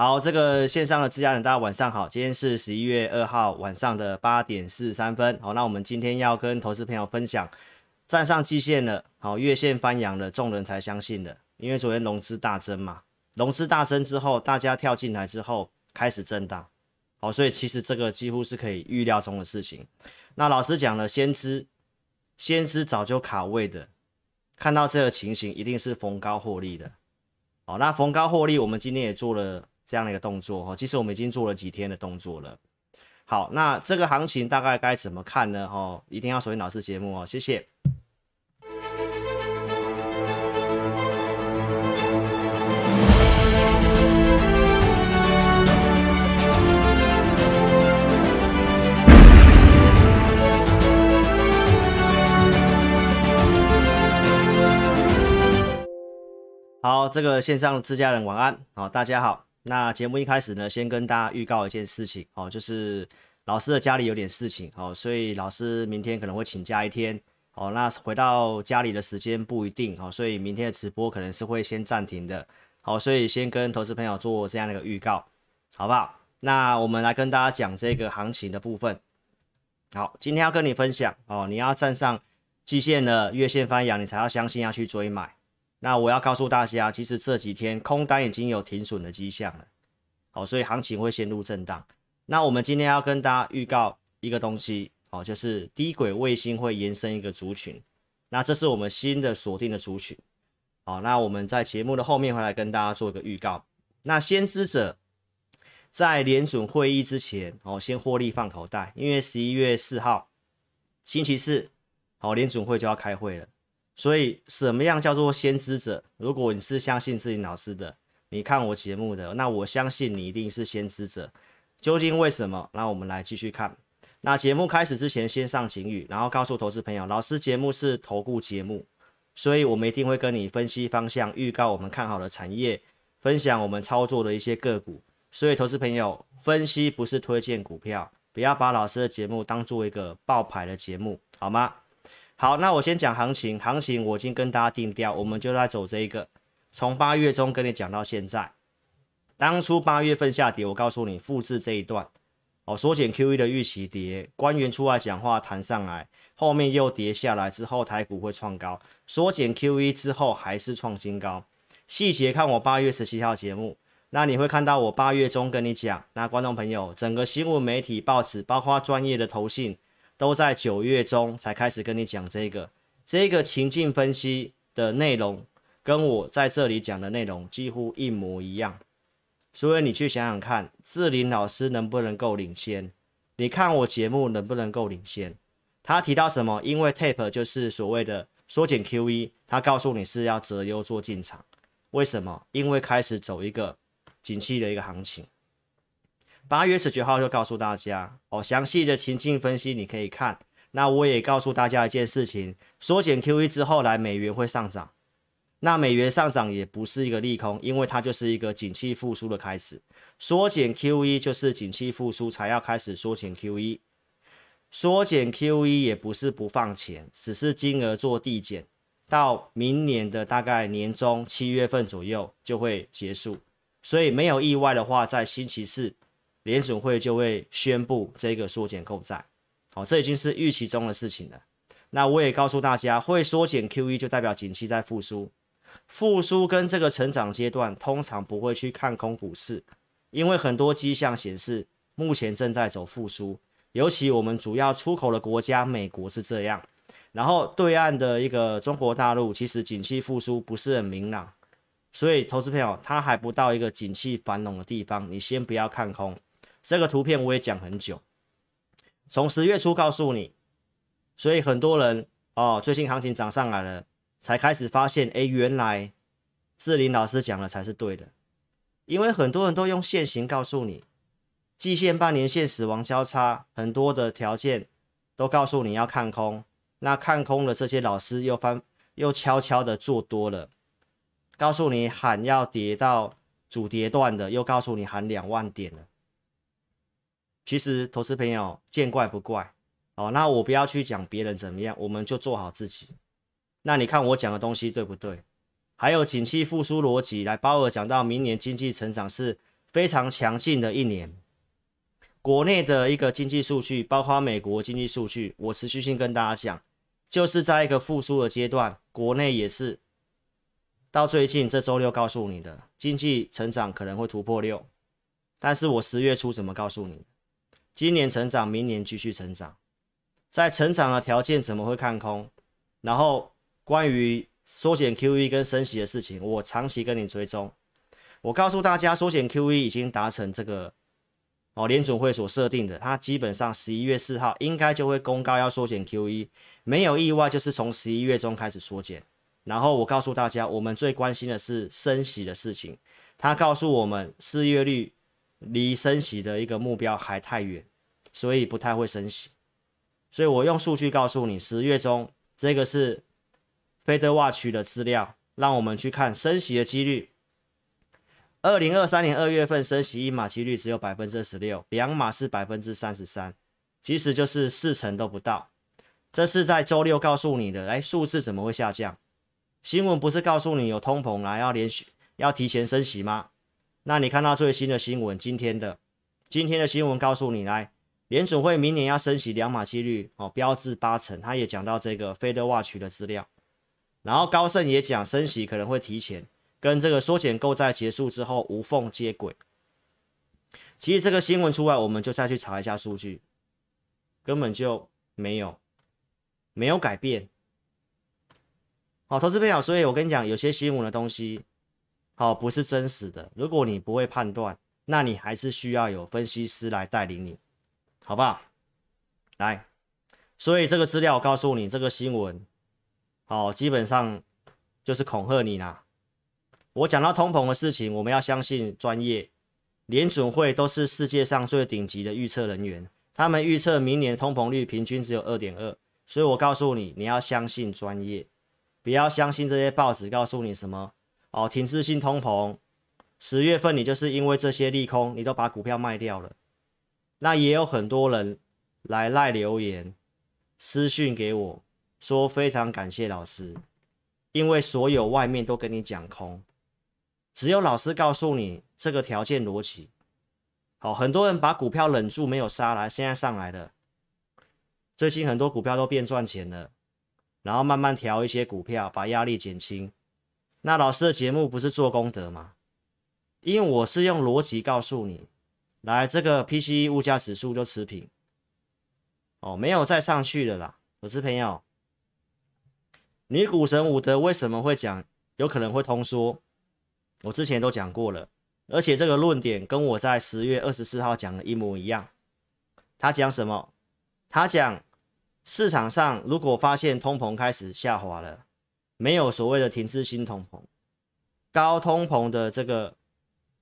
好，这个线上的自家人，大家晚上好。今天是十一月二号晚上的八点四十三分。好，那我们今天要跟投资朋友分享，站上季线了，好，月线翻阳了，众人才相信的。因为昨天融资大增嘛，融资大增之后，大家跳进来之后开始震荡，好，所以其实这个几乎是可以预料中的事情。那老师讲了，先知，先知早就卡位的，看到这个情形，一定是逢高获利的。好，那逢高获利，我们今天也做了。这样的一个动作哈，其实我们已经做了几天的动作了。好，那这个行情大概该怎么看呢？哦，一定要锁定老师节目哦。谢谢。好，这个线上的自家人晚安。好，大家好。那节目一开始呢，先跟大家预告一件事情哦，就是老师的家里有点事情哦，所以老师明天可能会请假一天哦。那回到家里的时间不一定哦，所以明天的直播可能是会先暂停的。好，所以先跟投资朋友做这样的一个预告，好不好？那我们来跟大家讲这个行情的部分。好，今天要跟你分享哦，你要站上季线的月线翻阳，你才要相信要去追买。那我要告诉大家，其实这几天空单已经有停损的迹象了，好，所以行情会陷入震荡。那我们今天要跟大家预告一个东西，哦，就是低轨卫星会延伸一个族群，那这是我们新的锁定的族群，好，那我们在节目的后面会来跟大家做一个预告。那先知者在联准会议之前，哦，先获利放口袋，因为十一月四号星期四，好，联准会就要开会了。所以，什么样叫做先知者？如果你是相信自己老师的，你看我节目的，那我相信你一定是先知者。究竟为什么？那我们来继续看。那节目开始之前，先上警语，然后告诉投资朋友，老师节目是投顾节目，所以我们一定会跟你分析方向，预告我们看好的产业，分享我们操作的一些个股。所以，投资朋友，分析不是推荐股票，不要把老师的节目当做一个爆牌的节目，好吗？好，那我先讲行情，行情我已经跟大家定调，我们就在走这一个。从八月中跟你讲到现在，当初八月份下跌，我告诉你复制这一段，哦，缩减 QE 的预期跌，官员出来讲话弹上来，后面又跌下来之后，台股会创高，缩减 QE 之后还是创新高，细节看我八月十七号节目，那你会看到我八月中跟你讲，那观众朋友，整个新闻媒体、报纸，包括专业的投信。都在九月中才开始跟你讲这个，这个情境分析的内容跟我在这里讲的内容几乎一模一样，所以你去想想看，志林老师能不能够领先？你看我节目能不能够领先？他提到什么？因为 tape 就是所谓的缩减 QE，他告诉你是要择优做进场，为什么？因为开始走一个景气的一个行情。八月十九号就告诉大家哦，详细的情境分析你可以看。那我也告诉大家一件事情：缩减 QE 之后，来美元会上涨。那美元上涨也不是一个利空，因为它就是一个景气复苏的开始。缩减 QE 就是景气复苏才要开始缩减 QE。缩减 QE 也不是不放钱，只是金额做递减，到明年的大概年中七月份左右就会结束。所以没有意外的话，在星期四。联准会就会宣布这个缩减购债，好，这已经是预期中的事情了。那我也告诉大家，会缩减 QE 就代表景气在复苏，复苏跟这个成长阶段通常不会去看空股市，因为很多迹象显示目前正在走复苏，尤其我们主要出口的国家美国是这样。然后对岸的一个中国大陆其实景气复苏不是很明朗，所以投资朋友他还不到一个景气繁荣的地方，你先不要看空。这个图片我也讲很久，从十月初告诉你，所以很多人哦，最近行情涨上来了，才开始发现，哎，原来志林老师讲的才是对的，因为很多人都用现行告诉你，季线、半年线、死亡交叉，很多的条件都告诉你要看空，那看空了，这些老师又翻又悄悄的做多了，告诉你喊要跌到主跌段的，又告诉你喊两万点了。其实，投资朋友见怪不怪。哦。那我不要去讲别人怎么样，我们就做好自己。那你看我讲的东西对不对？还有景气复苏逻辑，来，鲍尔讲到明年经济成长是非常强劲的一年。国内的一个经济数据，包括美国经济数据，我持续性跟大家讲，就是在一个复苏的阶段，国内也是。到最近这周六告诉你的经济成长可能会突破六，但是我十月初怎么告诉你？今年成长，明年继续成长，在成长的条件怎么会看空？然后关于缩减 QE 跟升息的事情，我长期跟你追踪。我告诉大家，缩减 QE 已经达成这个哦，联准会所设定的，它基本上十一月四号应该就会公告要缩减 QE，没有意外就是从十一月中开始缩减。然后我告诉大家，我们最关心的是升息的事情，它告诉我们失业率离升息的一个目标还太远。所以不太会升息，所以我用数据告诉你，十月中这个是菲得瓦区的资料，让我们去看升息的几率。二零二三年二月份升息一码几率只有百分之二十六，两码是百分之三十三，其实就是四成都不到。这是在周六告诉你的，哎，数字怎么会下降？新闻不是告诉你有通膨来要连续要提前升息吗？那你看到最新的新闻，今天的今天的新闻告诉你，来。联储会明年要升息两码几率哦，标至八成。他也讲到这个飞的瓦取的资料，然后高盛也讲升息可能会提前，跟这个缩减购债结束之后无缝接轨。其实这个新闻出来，我们就再去查一下数据，根本就没有没有改变。好，投资朋友，所以我跟你讲，有些新闻的东西好不是真实的。如果你不会判断，那你还是需要有分析师来带领你。好不好？来，所以这个资料告诉你这个新闻，好，基本上就是恐吓你啦。我讲到通膨的事情，我们要相信专业，联准会都是世界上最顶级的预测人员，他们预测明年通膨率平均只有二点二，所以我告诉你，你要相信专业，不要相信这些报纸告诉你什么哦，停滞性通膨，十月份你就是因为这些利空，你都把股票卖掉了。那也有很多人来赖留言、私讯给我说，非常感谢老师，因为所有外面都跟你讲空，只有老师告诉你这个条件逻辑。好，很多人把股票忍住没有杀来，现在上来了。最近很多股票都变赚钱了，然后慢慢调一些股票，把压力减轻。那老师的节目不是做功德吗？因为我是用逻辑告诉你。来，这个 P C 物价指数就持平哦，没有再上去了啦。我是朋友，女股神伍德为什么会讲有可能会通缩？我之前都讲过了，而且这个论点跟我在十月二十四号讲的一模一样。他讲什么？他讲市场上如果发现通膨开始下滑了，没有所谓的停滞性通膨，高通膨的这个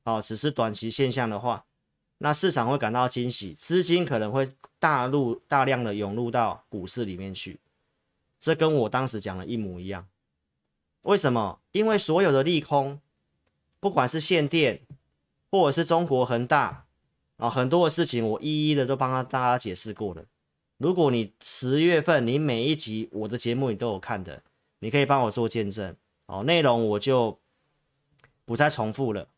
哦，只是短期现象的话。那市场会感到惊喜，资金可能会大入大量的涌入到股市里面去，这跟我当时讲的一模一样。为什么？因为所有的利空，不管是限电，或者是中国恒大啊，很多的事情我一一的都帮他大家解释过了。如果你十月份你每一集我的节目你都有看的，你可以帮我做见证。好，内容我就不再重复了。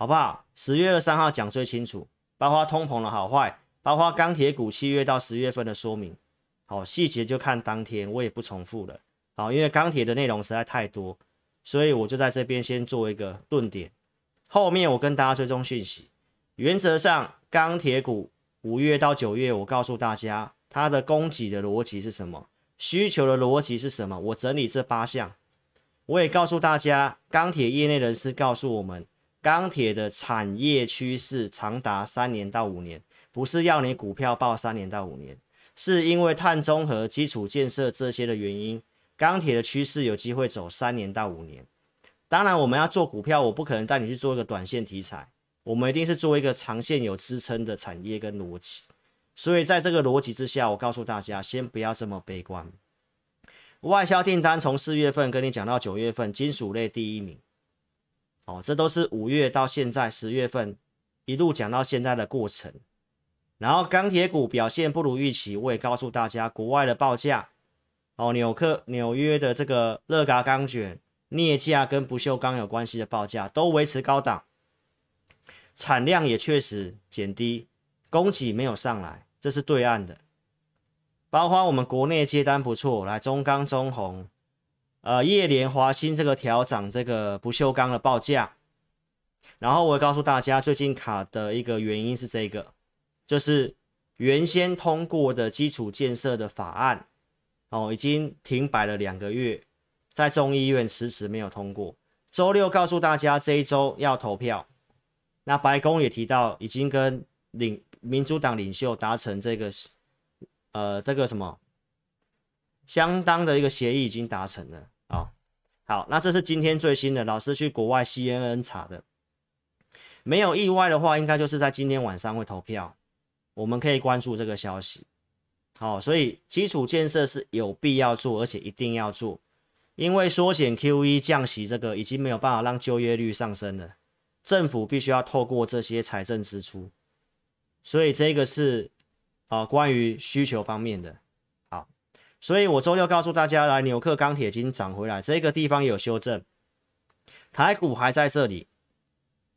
好不好？十月二三号讲最清楚，包括通膨的好坏，包括钢铁股七月到十月份的说明，好细节就看当天，我也不重复了。好，因为钢铁的内容实在太多，所以我就在这边先做一个论点，后面我跟大家追踪讯息。原则上，钢铁股五月到九月，我告诉大家它的供给的逻辑是什么，需求的逻辑是什么。我整理这八项，我也告诉大家，钢铁业内人士告诉我们。钢铁的产业趋势长达三年到五年，不是要你股票报三年到五年，是因为碳中和基础建设这些的原因，钢铁的趋势有机会走三年到五年。当然，我们要做股票，我不可能带你去做一个短线题材，我们一定是做一个长线有支撑的产业跟逻辑。所以，在这个逻辑之下，我告诉大家，先不要这么悲观。外销订单从四月份跟你讲到九月份，金属类第一名。哦，这都是五月到现在十月份一路讲到现在的过程，然后钢铁股表现不如预期，我也告诉大家，国外的报价，哦纽克纽约的这个热轧钢卷镍价跟不锈钢有关系的报价都维持高档，产量也确实减低，供给没有上来，这是对岸的，包括我们国内接单不错，来中钢中红。呃，叶莲华新这个调涨这个不锈钢的报价，然后我告诉大家，最近卡的一个原因是这个，就是原先通过的基础建设的法案哦，已经停摆了两个月，在众议院迟迟没有通过。周六告诉大家，这一周要投票。那白宫也提到，已经跟领民主党领袖达成这个呃这个什么。相当的一个协议已经达成了啊，好，那这是今天最新的，老师去国外 CNN 查的，没有意外的话，应该就是在今天晚上会投票，我们可以关注这个消息。好，所以基础建设是有必要做，而且一定要做，因为缩减 QE 降息这个已经没有办法让就业率上升了，政府必须要透过这些财政支出，所以这个是啊关于需求方面的。所以我周六告诉大家，来纽克钢铁已经涨回来，这个地方有修正，台股还在这里，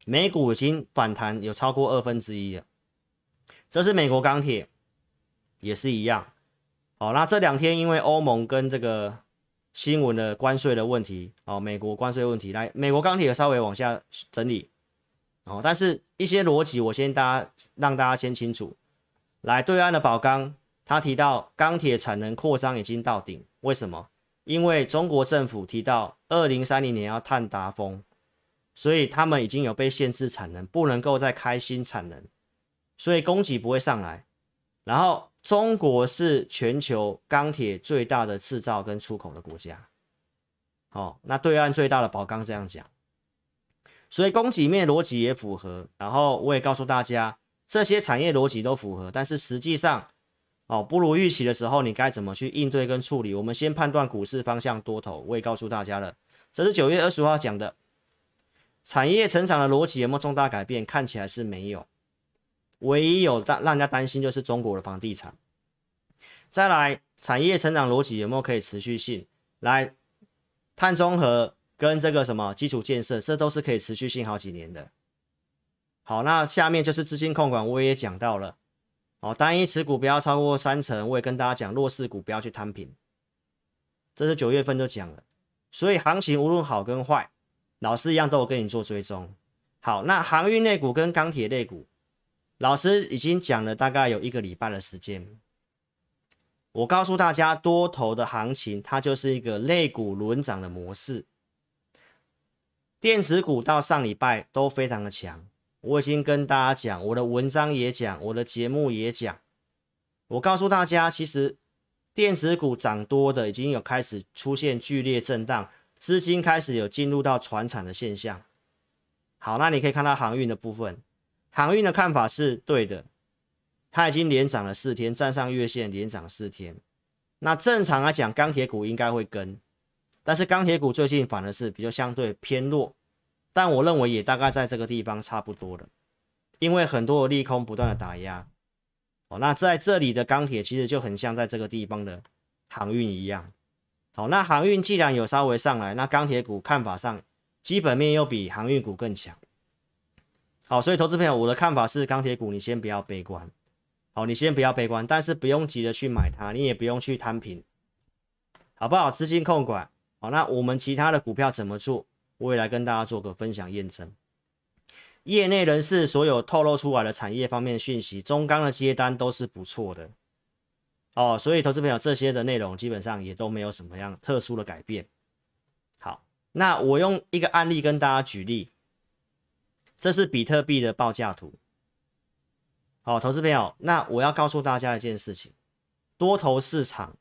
美股已经反弹有超过二分之一了，这是美国钢铁，也是一样。好，那这两天因为欧盟跟这个新闻的关税的问题，哦，美国关税问题，来美国钢铁稍微往下整理，哦，但是一些逻辑我先大家让大家先清楚，来对岸的宝钢。他提到钢铁产能扩张已经到顶，为什么？因为中国政府提到二零三零年要碳达峰，所以他们已经有被限制产能，不能够再开新产能，所以供给不会上来。然后中国是全球钢铁最大的制造跟出口的国家，哦，那对岸最大的宝钢这样讲，所以供给面逻辑也符合。然后我也告诉大家，这些产业逻辑都符合，但是实际上。好，不如预期的时候，你该怎么去应对跟处理？我们先判断股市方向多头，我也告诉大家了，这是九月二十号讲的。产业成长的逻辑有没有重大改变？看起来是没有，唯一有让让人担心就是中国的房地产。再来，产业成长逻辑有没有可以持续性？来，碳中和跟这个什么基础建设，这都是可以持续性好几年的。好，那下面就是资金控管，我也讲到了。哦，单一持股不要超过三成，我也跟大家讲弱势股不要去摊平，这是九月份就讲了。所以行情无论好跟坏，老师一样都有跟你做追踪。好，那航运类股跟钢铁类股，老师已经讲了大概有一个礼拜的时间。我告诉大家，多头的行情它就是一个类股轮涨的模式，电子股到上礼拜都非常的强。我已经跟大家讲，我的文章也讲，我的节目也讲。我告诉大家，其实电子股涨多的已经有开始出现剧烈震荡，资金开始有进入到船产的现象。好，那你可以看到航运的部分，航运的看法是对的，它已经连涨了四天，站上月线连涨四天。那正常来讲，钢铁股应该会跟，但是钢铁股最近反而是比较相对偏弱。但我认为也大概在这个地方差不多了，因为很多利空不断的打压，哦，那在这里的钢铁其实就很像在这个地方的航运一样，哦，那航运既然有稍微上来，那钢铁股看法上基本面又比航运股更强，好，所以投资朋友，我的看法是钢铁股你先不要悲观，好，你先不要悲观，但是不用急着去买它，你也不用去贪平，好不好？资金控管，好，那我们其他的股票怎么做？我也来跟大家做个分享验证。业内人士所有透露出来的产业方面讯息，中钢的接单都是不错的哦。所以，投资朋友这些的内容基本上也都没有什么样特殊的改变。好，那我用一个案例跟大家举例，这是比特币的报价图。好，投资朋友，那我要告诉大家一件事情：多头市场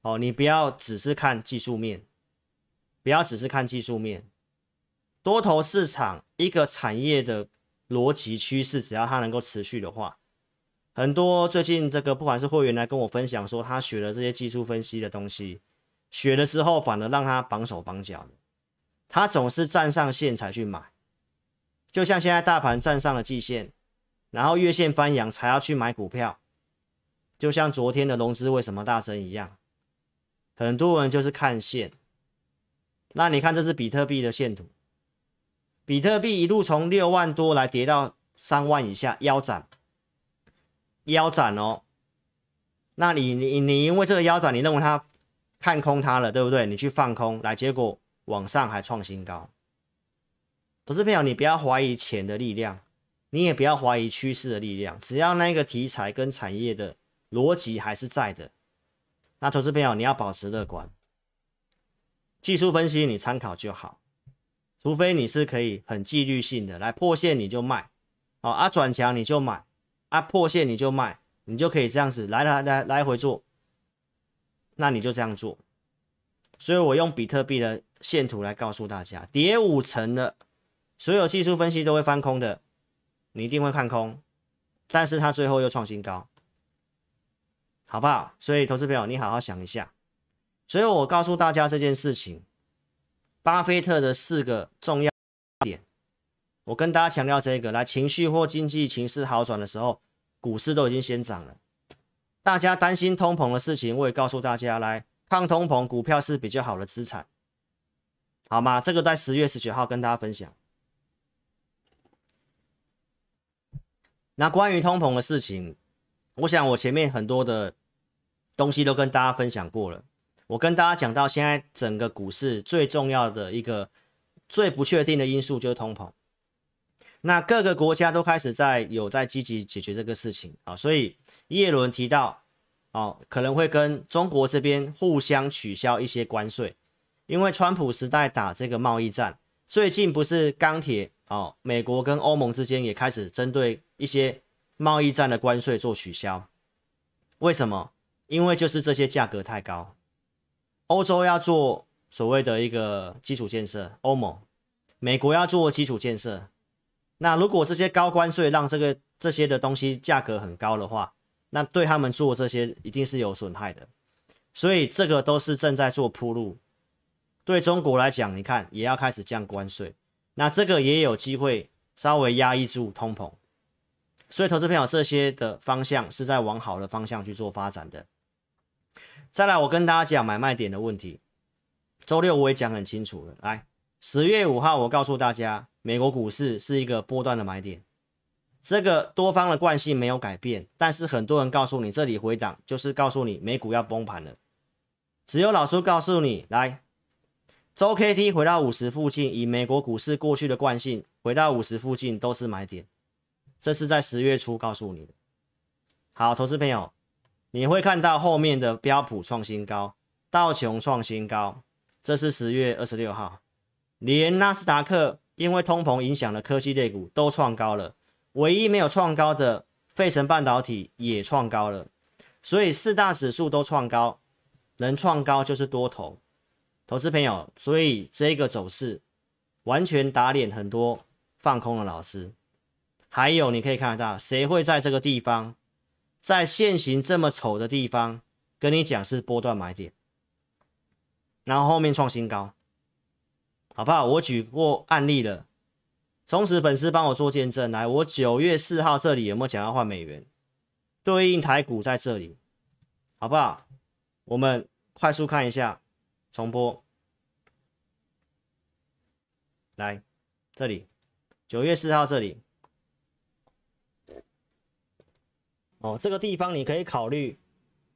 哦，你不要只是看技术面，不要只是看技术面。多头市场一个产业的逻辑趋势，只要它能够持续的话，很多最近这个不管是会员来跟我分享说，他学了这些技术分析的东西，学了之后反而让他绑手绑脚的，他总是站上线才去买，就像现在大盘站上了季线，然后月线翻阳才要去买股票，就像昨天的融资为什么大增一样，很多人就是看线。那你看这是比特币的线图。比特币一路从六万多来跌到三万以下，腰斩，腰斩哦。那你你你因为这个腰斩，你认为它看空它了，对不对？你去放空来，结果往上还创新高。投资朋友，你不要怀疑钱的力量，你也不要怀疑趋势的力量，只要那个题材跟产业的逻辑还是在的，那投资朋友你要保持乐观。技术分析你参考就好。除非你是可以很纪律性的来破线，你就卖；哦啊转强你就买；啊破线你就卖，你就可以这样子来来来来回做。那你就这样做。所以我用比特币的线图来告诉大家，跌五成的，所有技术分析都会翻空的，你一定会看空，但是它最后又创新高，好不好？所以投资朋友你好好想一下。所以我告诉大家这件事情。巴菲特的四个重要点，我跟大家强调这个来，情绪或经济情势好转的时候，股市都已经先涨了。大家担心通膨的事情，我也告诉大家来，抗通膨股票是比较好的资产，好吗？这个在十月十九号跟大家分享。那关于通膨的事情，我想我前面很多的东西都跟大家分享过了。我跟大家讲到，现在整个股市最重要的一个最不确定的因素就是通膨。那各个国家都开始在有在积极解决这个事情啊，所以叶伦提到哦，可能会跟中国这边互相取消一些关税，因为川普时代打这个贸易战，最近不是钢铁哦，美国跟欧盟之间也开始针对一些贸易战的关税做取消。为什么？因为就是这些价格太高。欧洲要做所谓的一个基础建设，欧盟、美国要做基础建设。那如果这些高关税让这个这些的东西价格很高的话，那对他们做这些一定是有损害的。所以这个都是正在做铺路。对中国来讲，你看也要开始降关税，那这个也有机会稍微压抑住通膨。所以，投资朋友这些的方向是在往好的方向去做发展的。再来，我跟大家讲买卖点的问题。周六我也讲很清楚了。来，十月五号，我告诉大家，美国股市是一个波段的买点。这个多方的惯性没有改变，但是很多人告诉你这里回档，就是告诉你美股要崩盘了。只有老叔告诉你，来，周 K T 回到五十附近，以美国股市过去的惯性，回到五十附近都是买点。这是在十月初告诉你的。好，投资朋友。你会看到后面的标普创新高，道琼创新高，这是十月二十六号，连纳斯达克因为通膨影响的科技类股都创高了，唯一没有创高的费城半导体也创高了，所以四大指数都创高，能创高就是多头，投资朋友，所以这个走势完全打脸很多放空的老师，还有你可以看得到谁会在这个地方。在现行这么丑的地方，跟你讲是波段买点，然后后面创新高，好不好？我举过案例了，从此粉丝帮我做见证，来，我九月四号这里有没有讲要换美元？对应台股在这里，好不好？我们快速看一下，重播，来，这里，九月四号这里。哦，这个地方你可以考虑，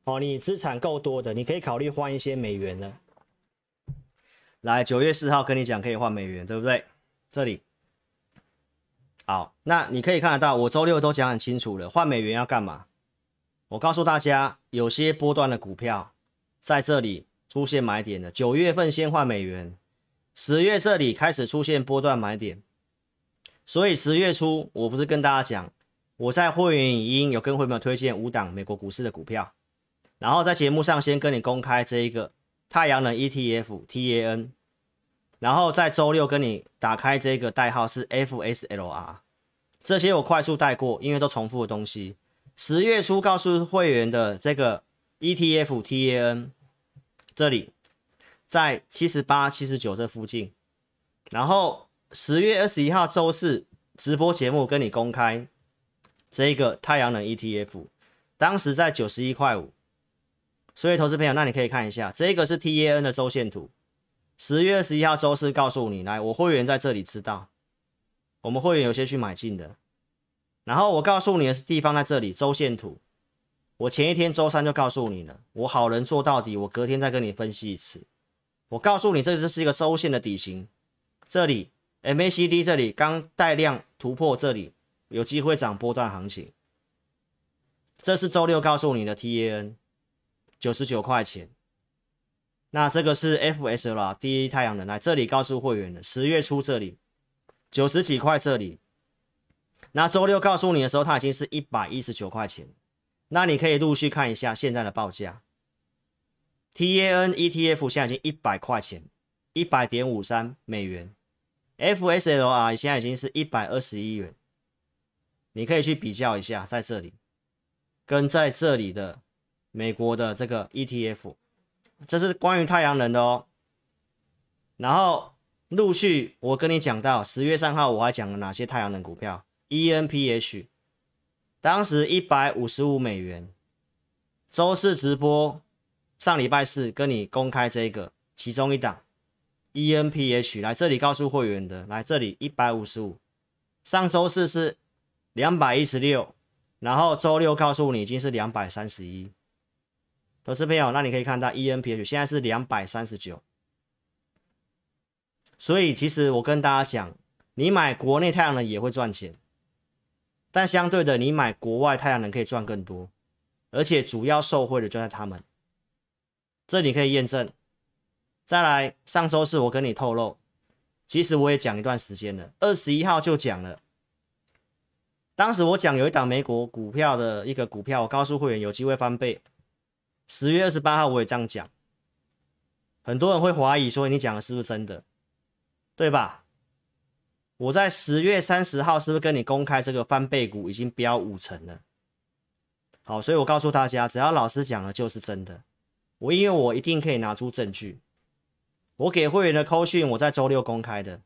哦，你资产够多的，你可以考虑换一些美元的。来，九月四号跟你讲可以换美元，对不对？这里，好，那你可以看得到，我周六都讲很清楚了，换美元要干嘛？我告诉大家，有些波段的股票在这里出现买点的，九月份先换美元，十月这里开始出现波段买点，所以十月初我不是跟大家讲？我在会员影音有跟会员推荐五档美国股市的股票，然后在节目上先跟你公开这一个太阳能 ETF TAN，然后在周六跟你打开这个代号是 FSLR，这些我快速带过，因为都重复的东西。十月初告诉会员的这个 ETF TAN，这里在七十八、七十九这附近，然后十月二十一号周四直播节目跟你公开。这一个太阳能 ETF，当时在九十一块五，所以投资朋友，那你可以看一下，这个是 t a n 的周线图，十月二十一号周四告诉你，来，我会员在这里知道，我们会员有些去买进的，然后我告诉你的是地方在这里，周线图，我前一天周三就告诉你了，我好人做到底，我隔天再跟你分析一次，我告诉你，这就是一个周线的底型，这里 MACD 这里刚带量突破这里。有机会涨波段行情，这是周六告诉你的 T A N 九十九块钱。那这个是 F S L r 第一太阳能。来这里告诉会员的，十月初这里九十几块这里。那周六告诉你的时候，它已经是一百一十九块钱。那你可以陆续看一下现在的报价，T A N E T F 现在已经一百块钱，一百点五三美元。F S L r 现在已经是一百二十一元。你可以去比较一下，在这里跟在这里的美国的这个 ETF，这是关于太阳能的哦。然后陆续我跟你讲到十月三号，我还讲了哪些太阳能股票，ENPH，当时一百五十五美元。周四直播，上礼拜四跟你公开这个其中一档，ENPH，来这里告诉会员的，来这里一百五十五，上周四是。两百一十六，然后周六告诉你已经是两百三十一，投资朋友，那你可以看到 ENPH 现在是两百三十九，所以其实我跟大家讲，你买国内太阳能也会赚钱，但相对的，你买国外太阳能可以赚更多，而且主要受惠的就在他们，这你可以验证。再来，上周四我跟你透露，其实我也讲一段时间了，二十一号就讲了。当时我讲有一档美国股票的一个股票，我告诉会员有机会翻倍。十月二十八号我也这样讲，很多人会怀疑说你讲的是不是真的，对吧？我在十月三十号是不是跟你公开这个翻倍股已经飙五成了？好，所以我告诉大家，只要老师讲了就是真的。我因为我一定可以拿出证据，我给会员的扣讯我在周六公开的。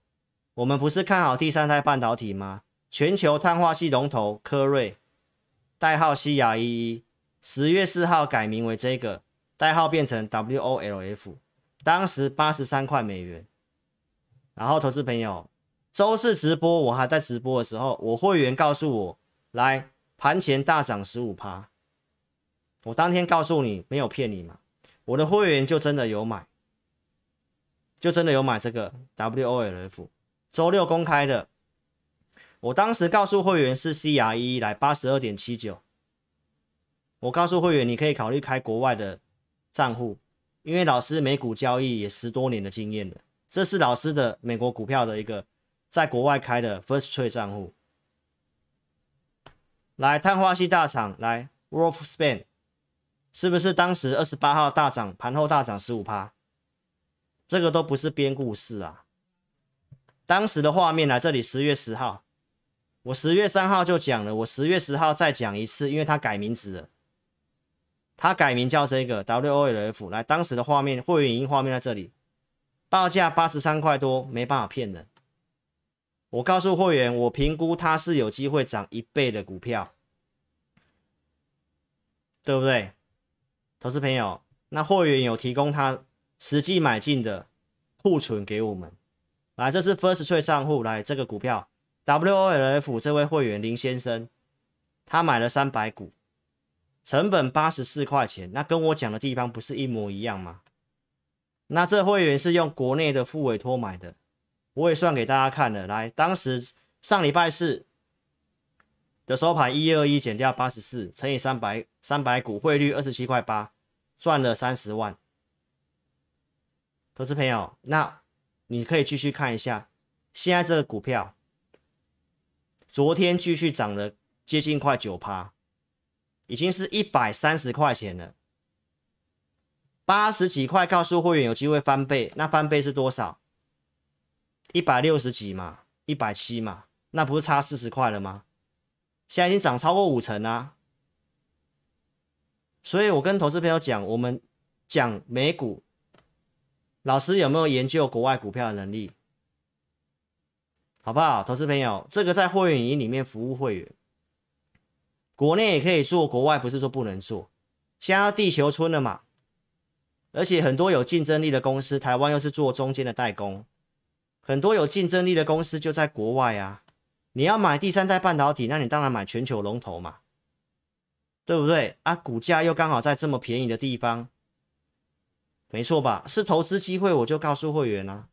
我们不是看好第三代半导体吗？全球碳化系龙头科瑞，代号 CRIE，十月四号改名为这个，代号变成 WOLF，当时八十三块美元。然后投资朋友，周四直播我还在直播的时候，我会员告诉我，来盘前大涨十五趴。我当天告诉你没有骗你嘛，我的会员就真的有买，就真的有买这个 WOLF，周六公开的。我当时告诉会员是 C R E 来八十二点七九。我告诉会员，你可以考虑开国外的账户，因为老师美股交易也十多年的经验了。这是老师的美国股票的一个在国外开的 First Trade 账户。来，碳化系大厂来 WolfSpan 是不是当时二十八号大涨，盘后大涨十五趴？这个都不是编故事啊。当时的画面来这里，十月十号。我十月三号就讲了，我十月十号再讲一次，因为它改名字了，它改名叫这个 WLF o。来，当时的画面会员盈画面在这里，报价八十三块多，没办法骗人。我告诉会员，我评估它是有机会涨一倍的股票，对不对？投资朋友，那会员有提供他实际买进的库存给我们，来，这是 First Trade 账户，来这个股票。WOLF 这位会员林先生，他买了三百股，成本八十四块钱，那跟我讲的地方不是一模一样吗？那这会员是用国内的付委托买的，我也算给大家看了。来，当时上礼拜四的收盘一二一减掉八十四，乘以三百三百股，汇率二十七块八，赚了三十万。投资朋友，那你可以继续看一下现在这个股票。昨天继续涨了，接近快九趴，已经是一百三十块钱了，八十几块告诉会员有机会翻倍，那翻倍是多少？一百六十几嘛，一百七嘛，那不是差四十块了吗？现在已经涨超过五成啦，所以我跟投资朋友讲，我们讲美股，老师有没有研究国外股票的能力？好不好，投资朋友，这个在会员营里面服务会员，国内也可以做，国外不是说不能做，现在地球村了嘛，而且很多有竞争力的公司，台湾又是做中间的代工，很多有竞争力的公司就在国外啊，你要买第三代半导体，那你当然买全球龙头嘛，对不对？啊，股价又刚好在这么便宜的地方，没错吧？是投资机会，我就告诉会员啊。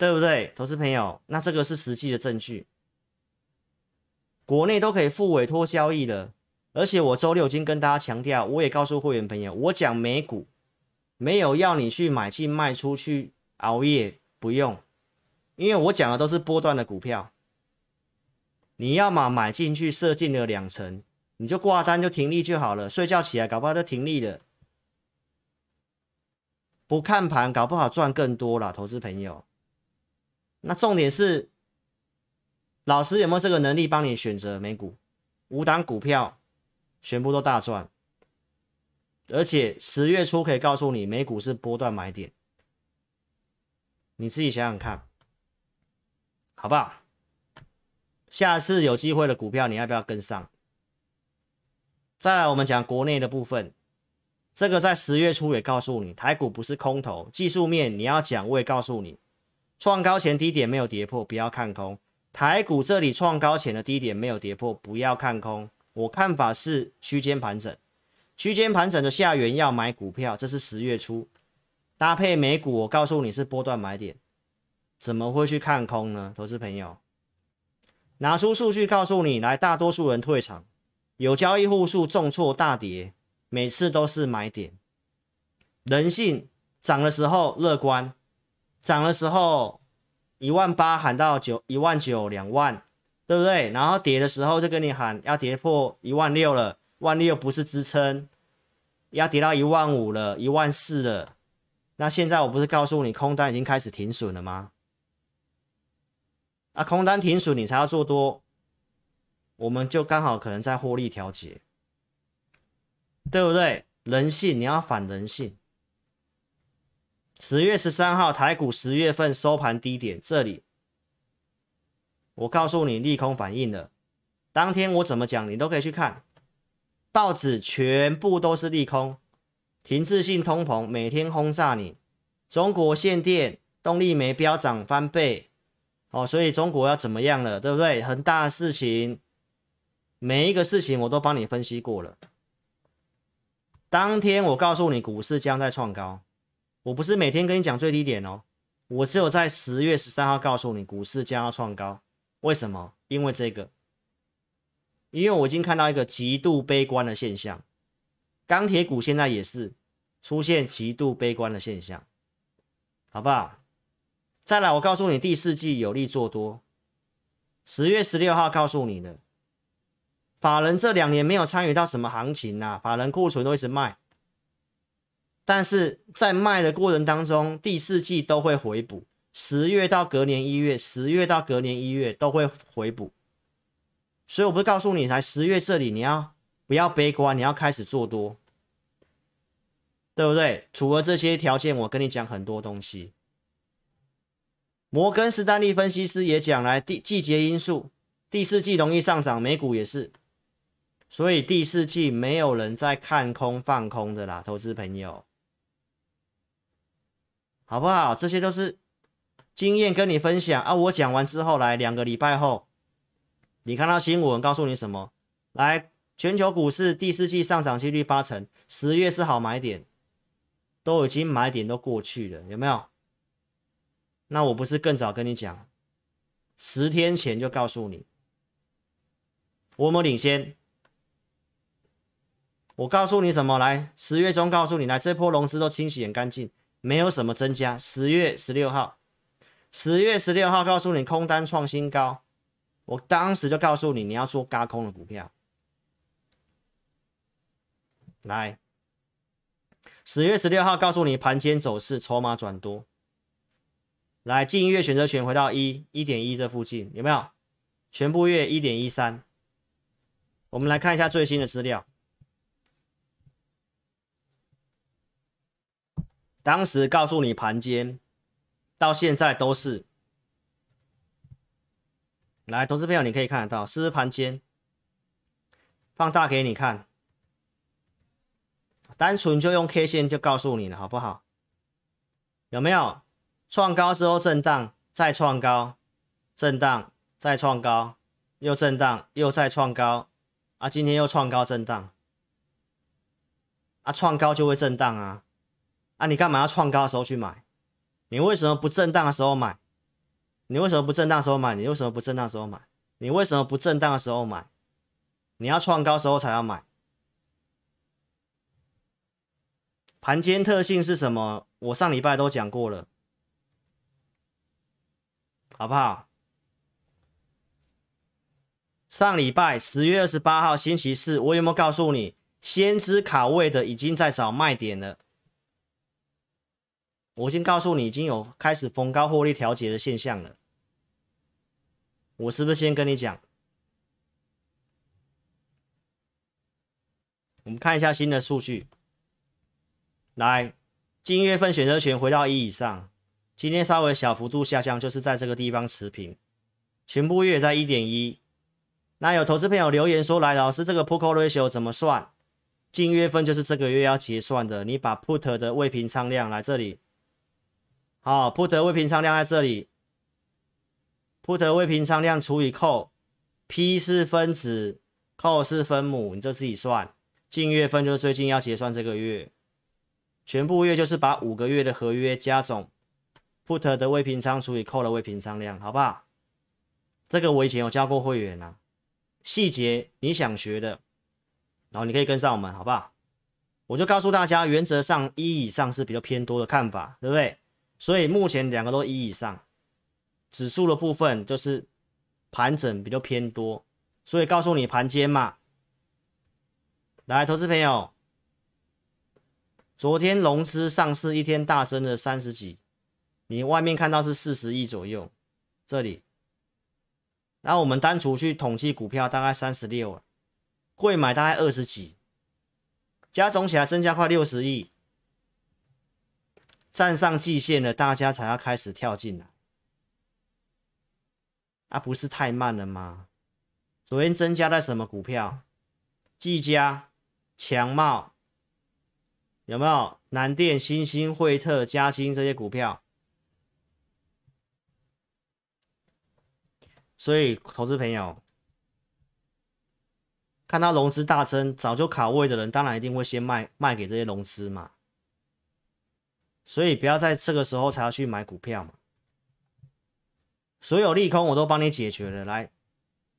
对不对，投资朋友？那这个是实际的证据。国内都可以付委托交易的，而且我周六已经跟大家强调，我也告诉会员朋友，我讲美股没有要你去买进卖出去，熬夜不用，因为我讲的都是波段的股票。你要嘛买进去设进了两成，你就挂单就停利就好了，睡觉起来搞不好就停利了，不看盘搞不好赚更多了，投资朋友。那重点是，老师有没有这个能力帮你选择美股五档股票，全部都大赚，而且十月初可以告诉你美股是波段买点，你自己想想看，好不好？下次有机会的股票你要不要跟上？再来我们讲国内的部分，这个在十月初也告诉你，台股不是空头，技术面你要讲，我也告诉你。创高前低点没有跌破，不要看空台股。这里创高前的低点没有跌破，不要看空。我看法是区间盘整，区间盘整的下缘要买股票。这是十月初搭配美股，我告诉你是波段买点，怎么会去看空呢？投资朋友拿出数据告诉你来，大多数人退场，有交易户数重挫大跌，每次都是买点。人性涨的时候乐观。涨的时候一万八喊到九一万九两万，对不对？然后跌的时候就跟你喊要跌破一万六了，万六不是支撑，要跌到一万五了，一万四了。那现在我不是告诉你空单已经开始停损了吗？啊，空单停损你才要做多，我们就刚好可能在获利调节，对不对？人性你要反人性。十月十三号，台股十月份收盘低点这里，我告诉你利空反应了。当天我怎么讲，你都可以去看，道指全部都是利空，停滞性通膨每天轰炸你，中国限电，动力煤飙涨翻倍，哦，所以中国要怎么样了，对不对？很大的事情，每一个事情我都帮你分析过了。当天我告诉你，股市将在创高。我不是每天跟你讲最低点哦，我只有在十月十三号告诉你股市将要创高，为什么？因为这个，因为我已经看到一个极度悲观的现象，钢铁股现在也是出现极度悲观的现象，好不好？再来，我告诉你第四季有利做多，十月十六号告诉你的，法人这两年没有参与到什么行情呐，法人库存都一直卖。但是在卖的过程当中，第四季都会回补，十月到隔年一月，十月到隔年一月都会回补，所以我不是告诉你才十月这里，你要不要悲观，你要开始做多，对不对？除了这些条件，我跟你讲很多东西。摩根士丹利分析师也讲来第季节因素，第四季容易上涨，美股也是，所以第四季没有人在看空放空的啦，投资朋友。好不好？这些都是经验跟你分享啊。我讲完之后，来两个礼拜后，你看到新闻，告诉你什么？来，全球股市第四季上涨几率八成，十月是好买点，都已经买点都过去了，有没有？那我不是更早跟你讲，十天前就告诉你，我有没有领先？我告诉你什么？来，十月中告诉你，来，这波融资都清洗很干净。没有什么增加。十月十六号，十月十六号，告诉你空单创新高，我当时就告诉你你要做高空的股票。来，十月十六号，告诉你盘间走势筹码转多。来，近音乐月选择权回到一一点一这附近有没有？全部乐一点一三。我们来看一下最新的资料。当时告诉你盘间，到现在都是。来，投资朋友，你可以看得到，是盘间，放大给你看。单纯就用 K 线就告诉你了，好不好？有没有创高之后震荡，再创高，震荡再创高，又震荡又再创高，啊，今天又创高震荡，啊，创高就会震荡啊。啊，你干嘛要创高的时候去买？你为什么不震荡的时候买？你为什么不震荡时候买？你为什么不震荡时候买？你为什么不震荡的时候买？你要创高时候才要买。盘间特性是什么？我上礼拜都讲过了，好不好？上礼拜十月二十八号星期四，我有没有告诉你，先知卡位的已经在找卖点了？我先告诉你已经有开始逢高获利调节的现象了。我是不是先跟你讲？我们看一下新的数据。来，近月份选择权回到一以上，今天稍微小幅度下降，就是在这个地方持平。全部月在一点一。那有投资朋友留言说：“来，老师，这个 put call ratio 怎么算？近月份就是这个月要结算的，你把 put 的未平仓量来这里。”好，put 的未平仓量在这里，put 的未平仓量除以扣 p 是分子扣是分母，你就自己算。净月份就是最近要结算这个月，全部月就是把五个月的合约加总，put 的未平仓除以扣的未平仓量，好不好？这个我以前有教过会员啦，细节你想学的，然后你可以跟上我们，好不好？我就告诉大家，原则上一以上是比较偏多的看法，对不对？所以目前两个都一以上，指数的部分就是盘整比较偏多，所以告诉你盘间嘛，来，投资朋友，昨天融资上市一天大升了三十几，你外面看到是四十亿左右，这里，然后我们单除去统计股票大概三十六，贵买大概二十几，加总起来增加快六十亿。站上季线了，大家才要开始跳进来。啊，不是太慢了吗？昨天增加在什么股票？技嘉、强茂，有没有南电、新兴、惠特、嘉兴这些股票？所以，投资朋友看到融资大增，早就卡位的人，当然一定会先卖卖给这些融资嘛。所以不要在这个时候才要去买股票嘛！所有利空我都帮你解决了。来，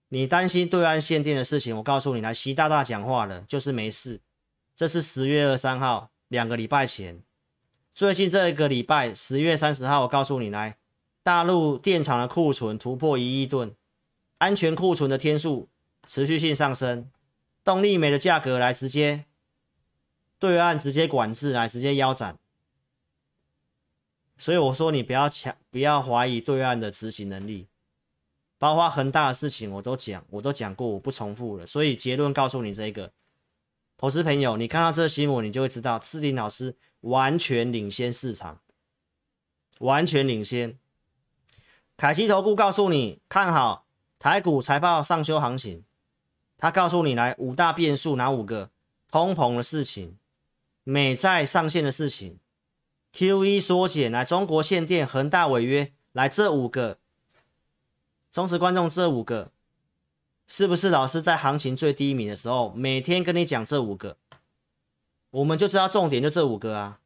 你担心对岸限定的事情，我告诉你，来，习大大讲话了，就是没事。这是十月二三号，两个礼拜前。最近这一个礼拜，十月三十号，我告诉你，来，大陆电厂的库存突破一亿吨，安全库存的天数持续性上升，动力煤的价格来直接对岸直接管制，来直接腰斩。所以我说你不要强，不要怀疑对岸的执行能力，包括恒大的事情我都讲，我都讲过，我不重复了。所以结论告诉你这个，投资朋友，你看到这个新闻，你就会知道志林老师完全领先市场，完全领先。凯奇投顾告诉你看好台股财报上修行情，他告诉你来五大变数，哪五个？通膨的事情，美债上限的事情。Q E 缩减来，中国限电，恒大违约来，这五个忠实观众，这五个是不是老师在行情最低迷的时候，每天跟你讲这五个，我们就知道重点就这五个啊，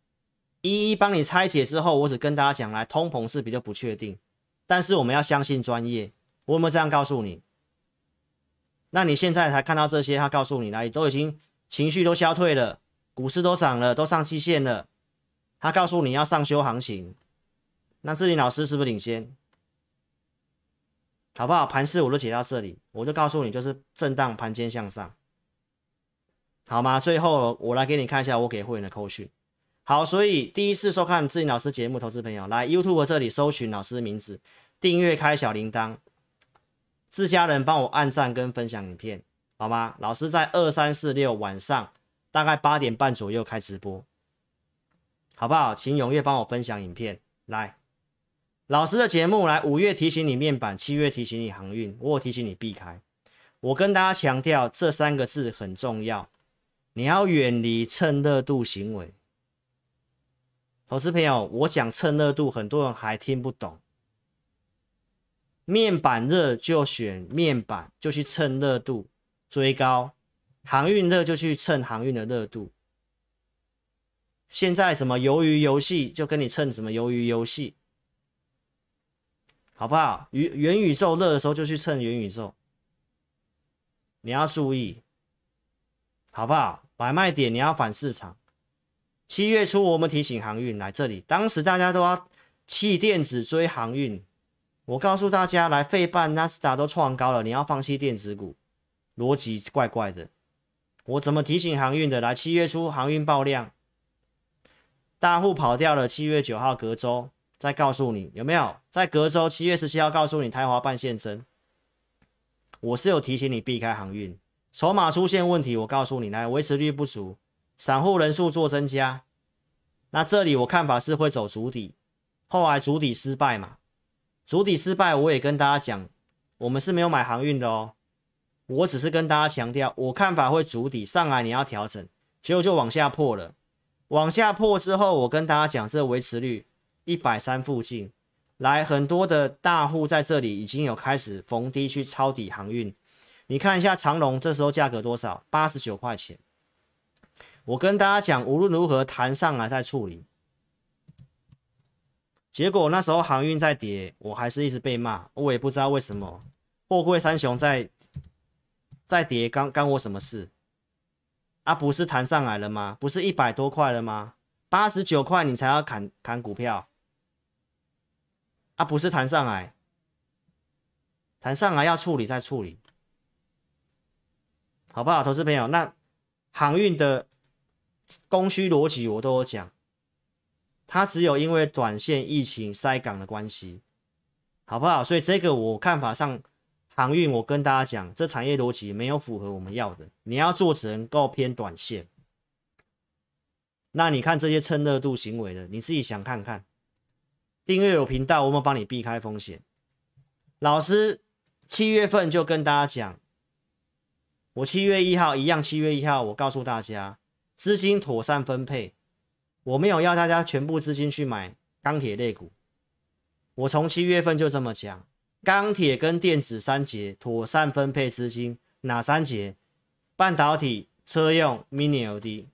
一一帮你拆解之后，我只跟大家讲来，通膨是比较不确定，但是我们要相信专业，我有没有这样告诉你？那你现在才看到这些，他告诉你来都已经情绪都消退了，股市都涨了，都上期限了。他告诉你要上修行情，那志林老师是不是领先？好不好？盘市我都写到这里，我就告诉你，就是震荡盘间向上，好吗？最后我来给你看一下我给会员的口讯。好，所以第一次收看志林老师节目，投资朋友来 YouTube 这里搜寻老师名字，订阅开小铃铛，自家人帮我按赞跟分享影片，好吗？老师在二三四六晚上大概八点半左右开直播。好不好？请踊跃帮我分享影片来。老师的节目来，五月提醒你面板，七月提醒你航运，我提醒你避开。我跟大家强调这三个字很重要，你要远离蹭热度行为。投资朋友，我讲蹭热度，很多人还听不懂。面板热就选面板，就去蹭热度追高；航运热就去蹭航运的热度。现在什么鱿鱼游戏就跟你蹭什么鱿鱼游戏，好不好？元元宇宙热的时候就去蹭元宇宙，你要注意，好不好？买卖点你要反市场。七月初我们提醒航运来这里，当时大家都要弃电子追航运，我告诉大家来费半纳斯达都创高了，你要放弃电子股，逻辑怪怪的。我怎么提醒航运的？来七月初航运爆量。大户跑掉了，七月九号隔周再告诉你有没有？在隔周七月十七号告诉你台华半现身，我是有提醒你避开航运筹码出现问题。我告诉你，来维持率不足，散户人数做增加。那这里我看法是会走主底，后来主底失败嘛？主底失败，我也跟大家讲，我们是没有买航运的哦。我只是跟大家强调，我看法会主底上来，你要调整，结果就往下破了。往下破之后，我跟大家讲，这维持率一百三附近，来很多的大户在这里已经有开始逢低去抄底航运。你看一下长龙，这时候价格多少？八十九块钱。我跟大家讲，无论如何谈上来再处理。结果那时候航运在跌，我还是一直被骂，我也不知道为什么。货柜三雄在在跌，干干我什么事？啊，不是弹上来了吗？不是一百多块了吗？八十九块你才要砍砍股票。啊，不是弹上来，弹上来要处理再处理，好不好？投资朋友，那航运的供需逻辑我都有讲，它只有因为短线疫情塞港的关系，好不好？所以这个我看法上。航运，我跟大家讲，这产业逻辑没有符合我们要的。你要做，只能够偏短线。那你看这些蹭热度行为的，你自己想看看。订阅有频道，我们帮你避开风险。老师，七月份就跟大家讲，我七月一号一样，七月一号我告诉大家，资金妥善分配，我没有要大家全部资金去买钢铁类股。我从七月份就这么讲。钢铁跟电子三节妥善分配资金，哪三节？半导体、车用、mini LED。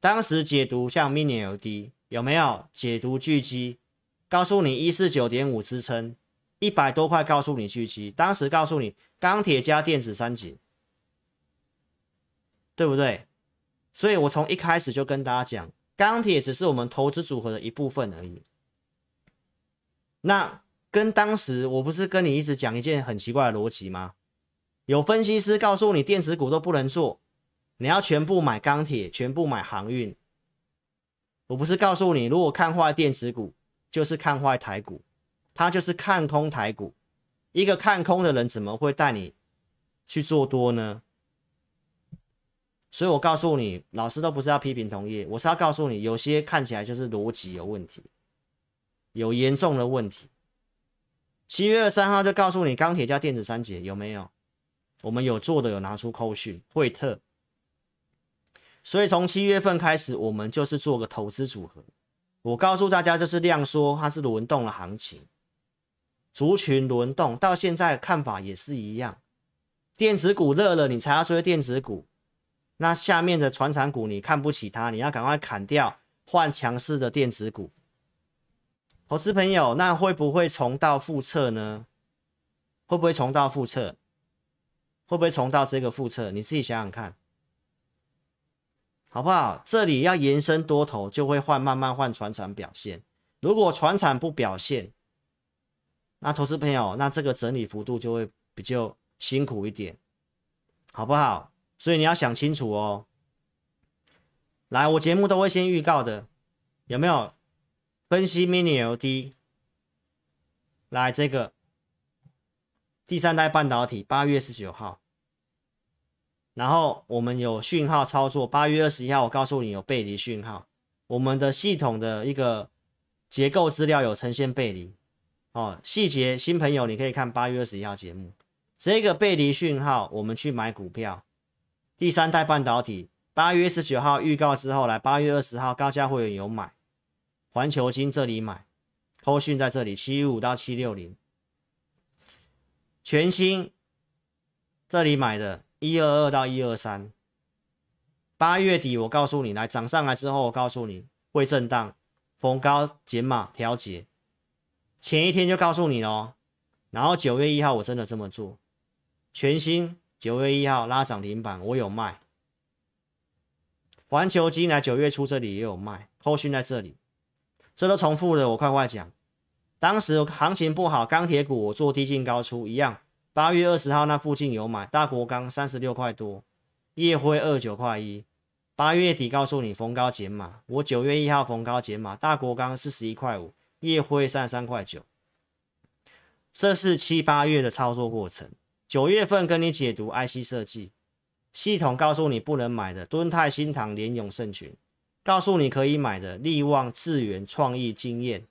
当时解读像 mini LED 有没有解读巨基？告诉你一四九点五支撑，一百多块告诉你巨基。当时告诉你钢铁加电子三节，对不对？所以我从一开始就跟大家讲，钢铁只是我们投资组合的一部分而已。那。跟当时我不是跟你一直讲一件很奇怪的逻辑吗？有分析师告诉你电子股都不能做，你要全部买钢铁，全部买航运。我不是告诉你，如果看坏电子股，就是看坏台股，他就是看空台股。一个看空的人怎么会带你去做多呢？所以我告诉你，老师都不是要批评同业，我是要告诉你，有些看起来就是逻辑有问题，有严重的问题。七月二三号就告诉你钢铁加电子三节有没有？我们有做的有拿出 Q 讯惠特，所以从七月份开始我们就是做个投资组合。我告诉大家就是量说它是轮动的行情，族群轮动到现在看法也是一样，电子股热了你才要追电子股，那下面的船产股你看不起它，你要赶快砍掉换强势的电子股。投资朋友，那会不会重蹈覆辙呢？会不会重蹈覆辙？会不会重蹈这个覆辙？你自己想想看，好不好？这里要延伸多头，就会换慢慢换船厂表现。如果船厂不表现，那投资朋友，那这个整理幅度就会比较辛苦一点，好不好？所以你要想清楚哦。来，我节目都会先预告的，有没有？分析 m i n i u d 来这个第三代半导体八月十九号，然后我们有讯号操作八月二十一号，我告诉你有背离讯号，我们的系统的一个结构资料有呈现背离哦。细节新朋友你可以看八月二十一号节目，这个背离讯号我们去买股票。第三代半导体八月十九号预告之后，来八月二十号高价会员有买。环球金这里买，扣讯在这里七五到七六零，全新这里买的，一二二到一二三，八月底我告诉你来涨上来之后我告诉你会震荡逢高减码调节，前一天就告诉你喽，然后九月一号我真的这么做，全新九月一号拉涨停板我有卖，环球金来九月初这里也有卖，扣讯在这里。这都重复了，我快快讲。当时行情不好，钢铁股我做低进高出一样。八月二十号那附近有买，大国钢三十六块多，夜辉二九块一。八月底告诉你逢高减码，我九月一号逢高减码，大国钢四十一块五，夜辉三十三块九。这是七八月的操作过程。九月份跟你解读 IC 设计，系统告诉你不能买的，敦泰、新唐、联永、盛群。告诉你可以买的利旺、智源、创意经验，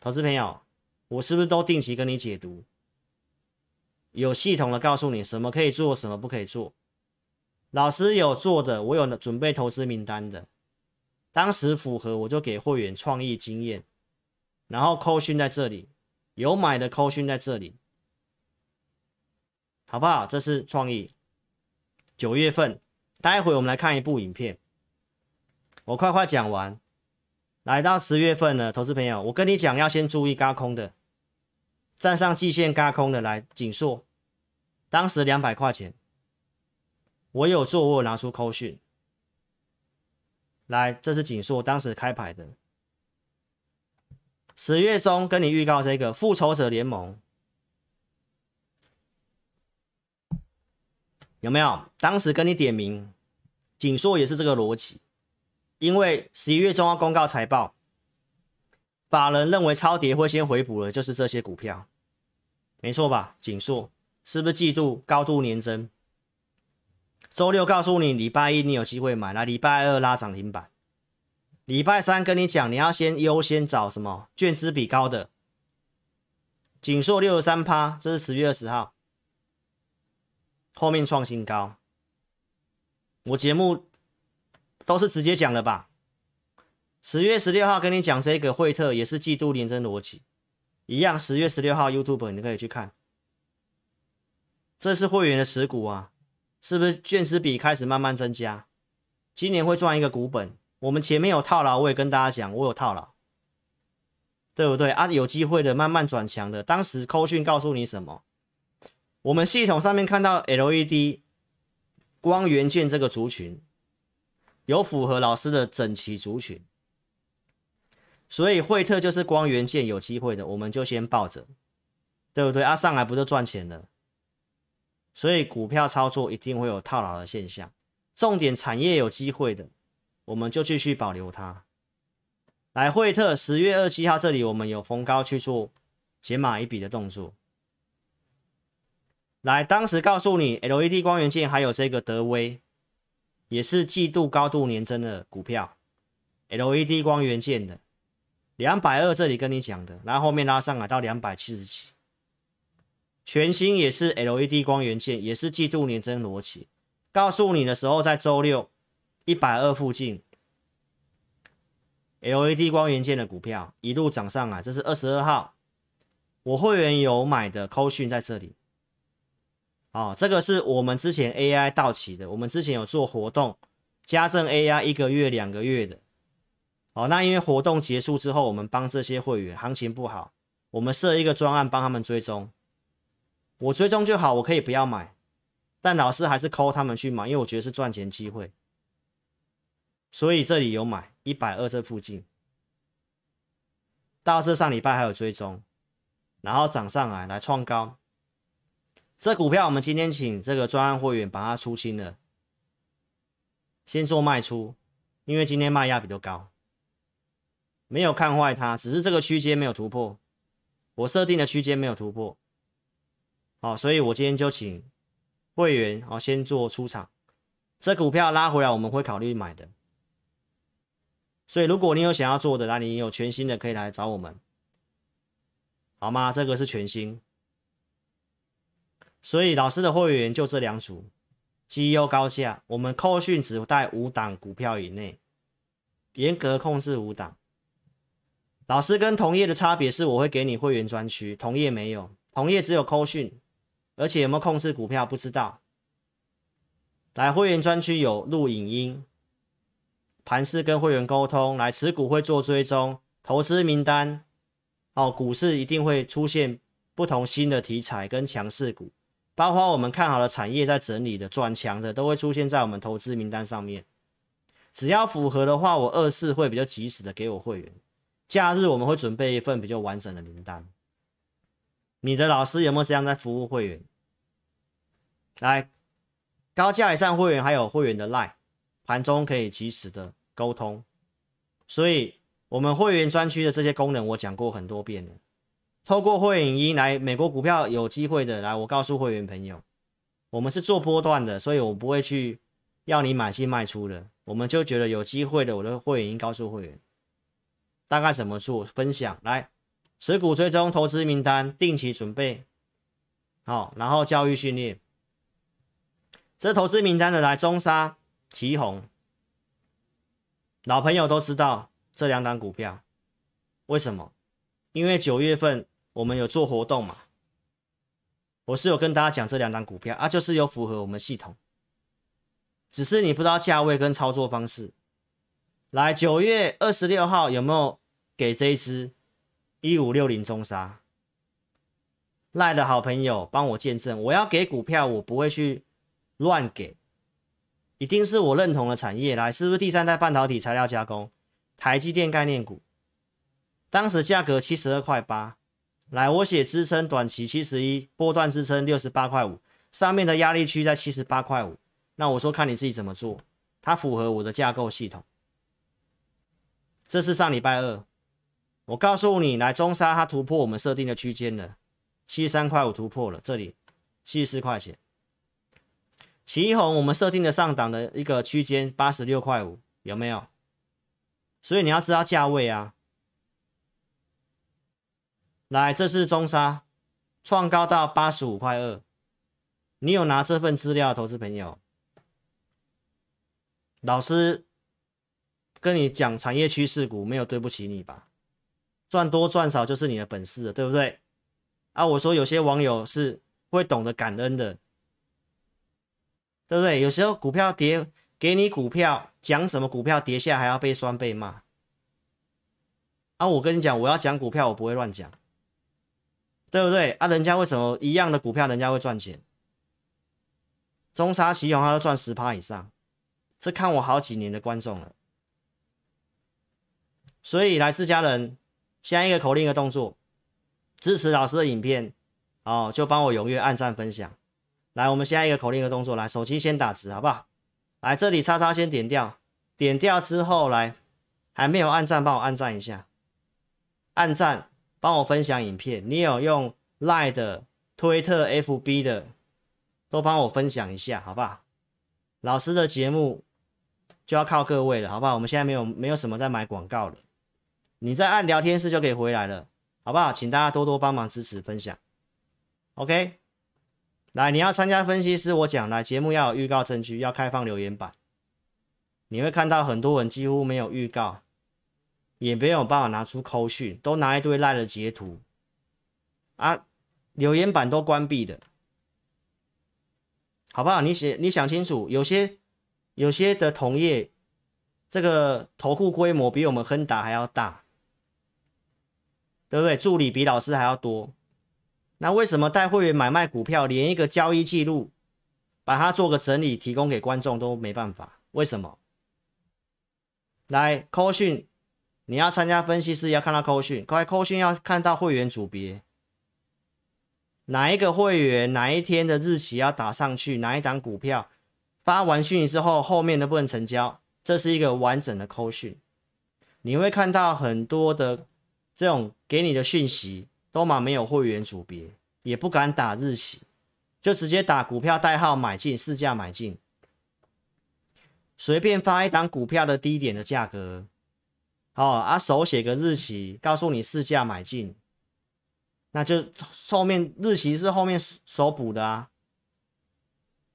投资朋友，我是不是都定期跟你解读？有系统的告诉你什么可以做，什么不可以做。老师有做的，我有准备投资名单的，当时符合我就给会员创意经验，然后扣讯在这里，有买的扣讯在这里，好不好？这是创意。九月份，待会我们来看一部影片。我快快讲完，来到十月份了，投资朋友，我跟你讲，要先注意高空的，站上季线高空的来，紧硕，当时两百块钱，我有做，我有拿出扣讯，来，这是紧硕当时开牌的，十月中跟你预告这个复仇者联盟，有没有？当时跟你点名，紧硕也是这个逻辑。因为十一月中央公告财报，法人认为超跌会先回补的，就是这些股票，没错吧？紧硕是不是季度高度连增？周六告诉你，礼拜一你有机会买那礼拜二拉涨停板，礼拜三跟你讲，你要先优先找什么？券资比高的，紧硕六十三趴，这是十月二十号，后面创新高，我节目。都是直接讲的吧？十月十六号跟你讲这个惠特也是季度连增逻辑，一样。十月十六号 YouTube 你可以去看，这是会员的持股啊，是不是？券值比开始慢慢增加，今年会赚一个股本。我们前面有套牢，我也跟大家讲，我有套牢，对不对啊？有机会的慢慢转强的，当时扣讯告诉你什么？我们系统上面看到 LED 光元件这个族群。有符合老师的整齐族群，所以惠特就是光源件有机会的，我们就先抱着，对不对？啊，上来不就赚钱了？所以股票操作一定会有套牢的现象。重点产业有机会的，我们就继续保留它。来，惠特十月二七号这里，我们有逢高去做解码一笔的动作。来，当时告诉你 LED 光源件，还有这个德威。也是季度高度年增的股票，LED 光源件的两百二，这里跟你讲的，然后后面拉上来到两百七十七，全新也是 LED 光源件，也是季度年增逻辑。告诉你的时候在周六一百二附近，LED 光源件的股票一路涨上来，这是二十二号，我会员有买的科讯在这里。哦，这个是我们之前 AI 到期的，我们之前有做活动，家政 AI 一个月两个月的。哦，那因为活动结束之后，我们帮这些会员行情不好，我们设一个专案帮他们追踪。我追踪就好，我可以不要买，但老师还是抠他们去买，因为我觉得是赚钱机会。所以这里有买一百二这附近，到这上礼拜还有追踪，然后涨上来来创高。这股票我们今天请这个专案会员把它出清了，先做卖出，因为今天卖压比较高，没有看坏它，只是这个区间没有突破，我设定的区间没有突破，好，所以我今天就请会员哦先做出场，这股票拉回来我们会考虑买的，所以如果你有想要做的，那你有全新的可以来找我们，好吗？这个是全新。所以老师的会员就这两组，绩优高下。我们扣讯只带五档股票以内，严格控制五档。老师跟同业的差别是，我会给你会员专区，同业没有，同业只有扣讯，而且有没有控制股票不知道。来会员专区有录影音、盘势跟会员沟通，来持股会做追踪、投资名单。哦，股市一定会出现不同新的题材跟强势股。包括我们看好的产业在整理的转强的，都会出现在我们投资名单上面。只要符合的话，我二次会比较及时的给我会员。假日我们会准备一份比较完整的名单。你的老师有没有这样在服务会员？来，高价以上会员还有会员的 Line，盘中可以及时的沟通。所以，我们会员专区的这些功能，我讲过很多遍了。透过会员一来，美国股票有机会的来，我告诉会员朋友，我们是做波段的，所以我不会去要你买进卖出的，我们就觉得有机会的，我的会员一告诉会员，大概怎么做分享来，持股追踪投资名单定期准备好，然后教育训练，这投资名单的来中沙、旗红，老朋友都知道这两档股票，为什么？因为九月份。我们有做活动嘛？我是有跟大家讲这两单股票啊，就是有符合我们系统，只是你不知道价位跟操作方式。来，九月二十六号有没有给这一支一五六零中沙赖的好朋友帮我见证？我要给股票，我不会去乱给，一定是我认同的产业。来，是不是第三代半导体材料加工？台积电概念股，当时价格七十二块八。来，我写支撑，短期七十一波段支撑六十八块五，上面的压力区在七十八块五。那我说看你自己怎么做，它符合我的架构系统。这是上礼拜二，我告诉你来中沙它突破我们设定的区间了，七十三块五突破了这里，七十四块钱。旗红我们设定的上档的一个区间八十六块五有没有？所以你要知道价位啊。来，这是中沙，创高到八十五块二。你有拿这份资料，投资朋友？老师跟你讲产业趋势股，没有对不起你吧？赚多赚少就是你的本事，对不对？啊，我说有些网友是会懂得感恩的，对不对？有时候股票跌，给你股票讲什么股票跌下还要被酸被骂。啊，我跟你讲，我要讲股票，我不会乱讲。对不对？啊，人家为什么一样的股票，人家会赚钱？中沙旗宏，他都赚十趴以上，这看我好几年的观众了。所以，来自家人，下一个口令和动作，支持老师的影片，哦，就帮我踊跃按赞、分享。来，我们下一个口令和动作，来，手机先打字，好不好？来这里叉叉先点掉，点掉之后来，还没有按赞，帮我按赞一下，按赞。帮我分享影片，你有用 Line 的、推特、FB 的，都帮我分享一下，好不好？老师的节目就要靠各位了，好不好？我们现在没有没有什么在买广告了，你再按聊天室就可以回来了，好不好？请大家多多帮忙支持分享，OK？来，你要参加分析师，我讲来节目要有预告证据，要开放留言板，你会看到很多人几乎没有预告。也没有办法拿出扣讯，都拿一堆烂的截图啊，留言板都关闭的，好不好？你写你想清楚，有些有些的同业，这个投顾规模比我们亨达还要大，对不对？助理比老师还要多，那为什么带会员买卖股票，连一个交易记录，把它做个整理提供给观众都没办法？为什么？来扣讯。你要参加分析师，要看到扣讯，开扣讯要看到会员组别，哪一个会员哪一天的日期要打上去，哪一档股票发完讯之后，后面的不能成交，这是一个完整的扣讯。你会看到很多的这种给你的讯息都嘛没有会员组别，也不敢打日期，就直接打股票代号买进，市价买进，随便发一档股票的低点的价格。哦啊，手写个日期，告诉你市价买进，那就后面日期是后面手补的啊，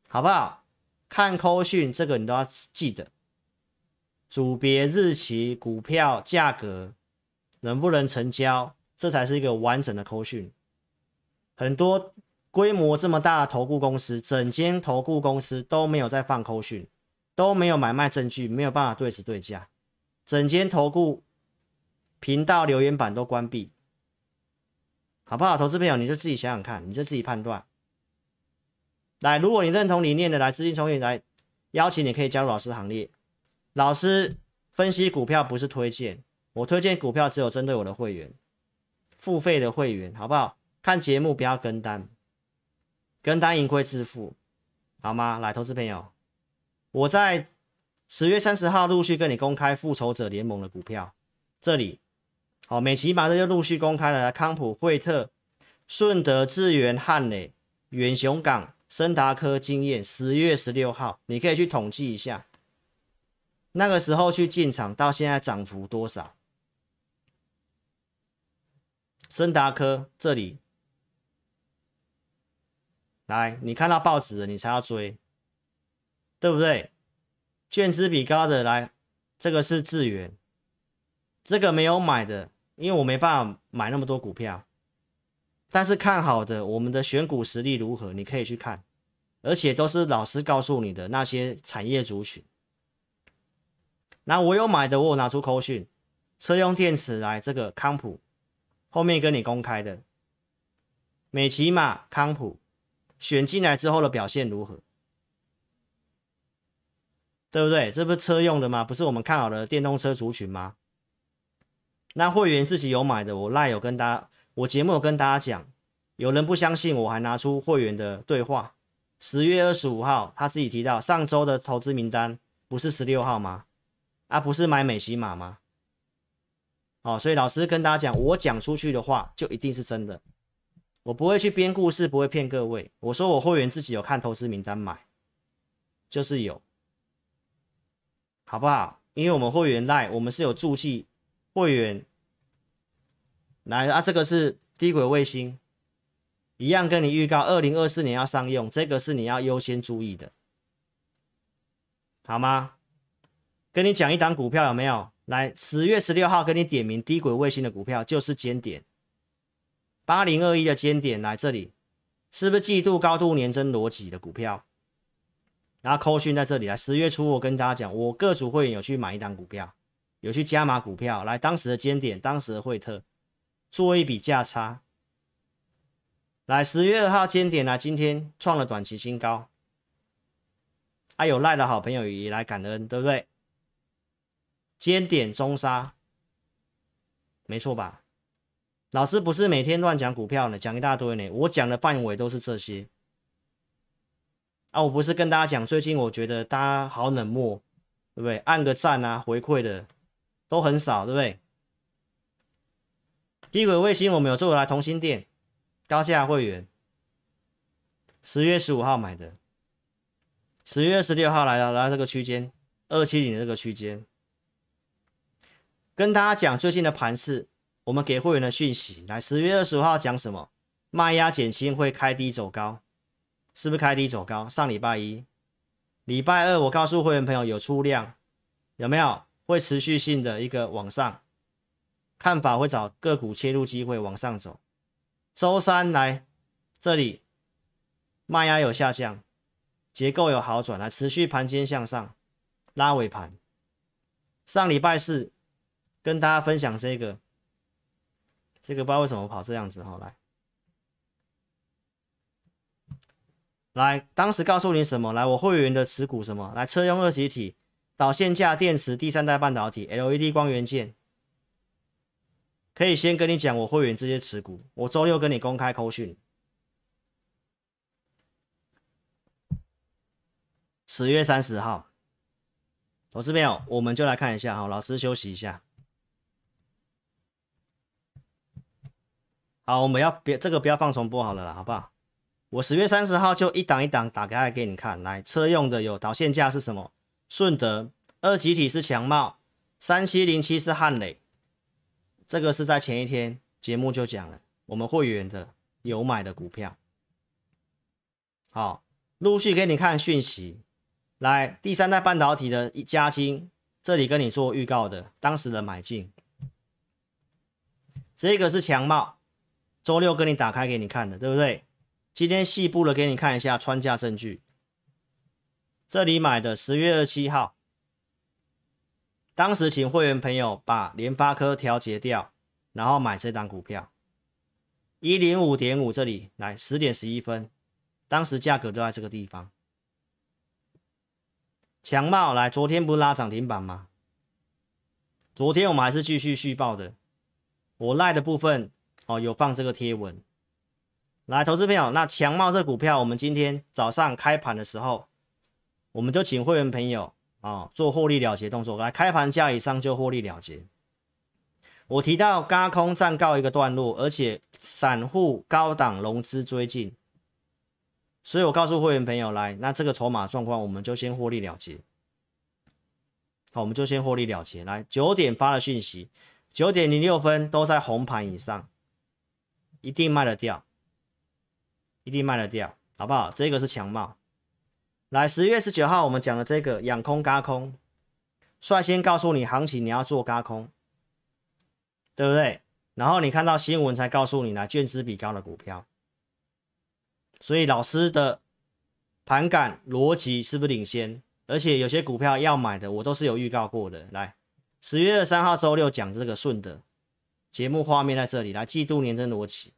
好不好？看扣讯这个你都要记得，组别、日期、股票价格能不能成交，这才是一个完整的扣讯。很多规模这么大的投顾公司，整间投顾公司都没有在放扣讯，都没有买卖证据，没有办法对时对价。整间投顾频道留言板都关闭，好不好？投资朋友，你就自己想想看，你就自己判断。来，如果你认同理念的，来资金充裕，来邀请你可以加入老师行列。老师分析股票不是推荐，我推荐股票只有针对我的会员，付费的会员，好不好？看节目不要跟单，跟单盈亏自负，好吗？来，投资朋友，我在。十月三十号陆续跟你公开复仇者联盟的股票，这里，好，美琪马上就陆续公开了康普惠特、顺德智源、汉磊、远雄港、森达科、经验。十月十六号，你可以去统计一下，那个时候去进场到现在涨幅多少？森达科这里，来，你看到报纸了，你才要追，对不对？券资比高的来，这个是资源，这个没有买的，因为我没办法买那么多股票。但是看好的，我们的选股实力如何，你可以去看，而且都是老师告诉你的那些产业族群。那我有买的，我拿出科讯，车用电池来，这个康普，后面跟你公开的，美骑马康普，选进来之后的表现如何？对不对？这不是车用的吗？不是我们看好的电动车族群吗？那会员自己有买的，我赖有跟大家，我节目有跟大家讲，有人不相信，我还拿出会员的对话。十月二十五号，他自己提到上周的投资名单不是十六号吗？啊，不是买美西马吗？哦，所以老师跟大家讲，我讲出去的话就一定是真的，我不会去编故事，不会骗各位。我说我会员自己有看投资名单买，就是有。好不好？因为我们会员赖，我们是有注记会员来啊。这个是低轨卫星，一样跟你预告，二零二四年要上用，这个是你要优先注意的，好吗？跟你讲一档股票有没有？来十月十六号跟你点名低轨卫星的股票就是尖点八零二一的尖点，来这里是不是季度高度年增逻辑的股票？那扣讯在这里来，十月初我跟大家讲，我各组会员有去买一单股票，有去加码股票来，当时的尖点，当时的惠特做一笔价差。来，十月二号尖点呢，今天创了短期新高。哎，有赖的好朋友也来感恩，对不对？尖点中沙，没错吧？老师不是每天乱讲股票呢，讲一大堆呢，我讲的范围都是这些。啊，我不是跟大家讲，最近我觉得大家好冷漠，对不对？按个赞啊，回馈的都很少，对不对？低轨卫星，我们有做来同心店，高价会员，十月十五号买的，十月二十六号来了，来到这个区间二七零这个区间，跟大家讲最近的盘势，我们给会员的讯息，来十月二十五号讲什么？卖压减轻，会开低走高。是不是开低走高？上礼拜一、礼拜二，我告诉会员朋友有出量，有没有？会持续性的一个往上，看法会找个股切入机会往上走。周三来这里，卖压有下降，结构有好转，来持续盘间向上，拉尾盘。上礼拜四跟大家分享这个，这个不知道为什么跑这样子哈，来。来，当时告诉你什么？来，我会员的持股什么？来，车用二级体、导线架、电池、第三代半导体、LED 光源件，可以先跟你讲，我会员这些持股，我周六跟你公开扣讯。十月三十号，老师没有，我们就来看一下哈，老师休息一下。好，我们要别这个不要放重播好了啦，好不好？我十月三十号就一档一档打开来给你看，来车用的有导线架是什么？顺德二集体是强茂，三七零七是汉磊，这个是在前一天节目就讲了，我们会员的有买的股票，好，陆续给你看讯息，来第三代半导体的加金，这里跟你做预告的当时的买进，这个是强茂，周六跟你打开给你看的，对不对？今天细部的给你看一下穿价证据。这里买的十月二七号，当时请会员朋友把联发科调节掉，然后买这单股票一零五点五这里来十点十一分，当时价格就在这个地方。强茂来，昨天不是拉涨停板吗？昨天我们还是继续续报的，我赖的部分哦有放这个贴文。来，投资朋友，那强茂这股票，我们今天早上开盘的时候，我们就请会员朋友啊做获利了结动作，来，开盘价以上就获利了结。我提到高空暂告一个段落，而且散户高档融资追进，所以我告诉会员朋友，来，那这个筹码状况，我们就先获利了结。好，我们就先获利了结。来，九点发了讯息，九点零六分都在红盘以上，一定卖得掉。一定卖得掉，好不好？这个是强帽。来，十月十九号我们讲的这个养空、轧空，率先告诉你行情，你要做轧空，对不对？然后你看到新闻才告诉你，拿券支比高的股票。所以老师的盘感逻辑是不是领先？而且有些股票要买的，我都是有预告过的。来，十月二三号周六讲这个顺德节目画面在这里，来季度年增逻辑。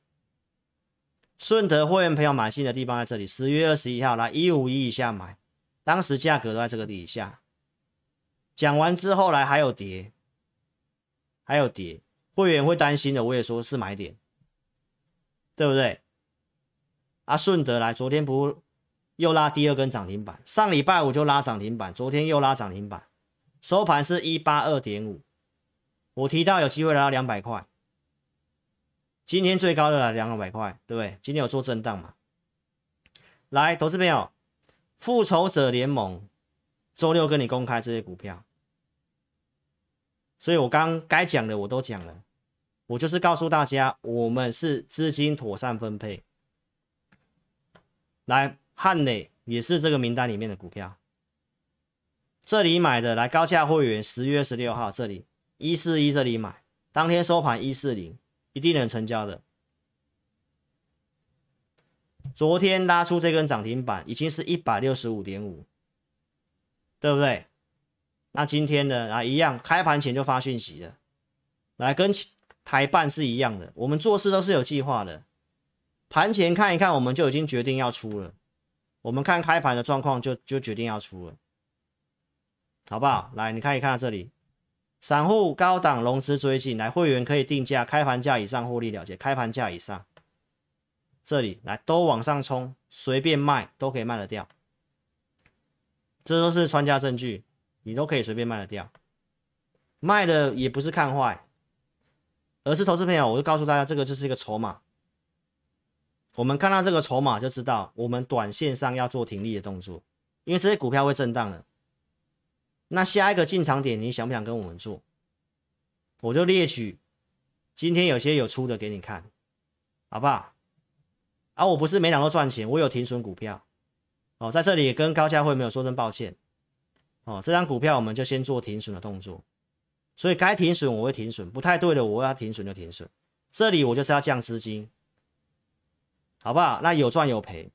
顺德会员朋友买进的地方在这里，十月二十一号来一五一以下买，当时价格都在这个底下。讲完之后来还有跌，还有跌，会员会担心的，我也说是买点，对不对？啊，顺德来，昨天不又拉第二根涨停板，上礼拜五就拉涨停板，昨天又拉涨停板，收盘是一八二点五，我提到有机会拉两百块。今天最高的来两两百块，对不对？今天有做震荡嘛？来，投资朋友，复仇者联盟周六跟你公开这些股票，所以我刚该讲的我都讲了，我就是告诉大家，我们是资金妥善分配。来，汉磊也是这个名单里面的股票，这里买的来高价会员十月十六号这里一四一这里买，当天收盘一四零。一定能成交的。昨天拉出这根涨停板，已经是一百六十五点五，对不对？那今天呢？啊，一样，开盘前就发讯息了，来跟台办是一样的。我们做事都是有计划的，盘前看一看，我们就已经决定要出了。我们看开盘的状况，就就决定要出了，好不好？来，你看一看到这里。散户高档融资追进来，会员可以定价，开盘价以上获利了结。开盘价以上，这里来都往上冲，随便卖都可以卖得掉。这都是穿价证据，你都可以随便卖得掉。卖的也不是看坏，而是投资朋友，我就告诉大家，这个就是一个筹码。我们看到这个筹码就知道，我们短线上要做停利的动作，因为这些股票会震荡了。那下一个进场点，你想不想跟我们做？我就列举今天有些有出的给你看，好不好？啊，我不是没想过赚钱，我有停损股票。哦，在这里跟高价慧没有说声抱歉。哦，这张股票我们就先做停损的动作，所以该停损我会停损，不太对的我要停损就停损。这里我就是要降资金，好不好？那有赚有赔，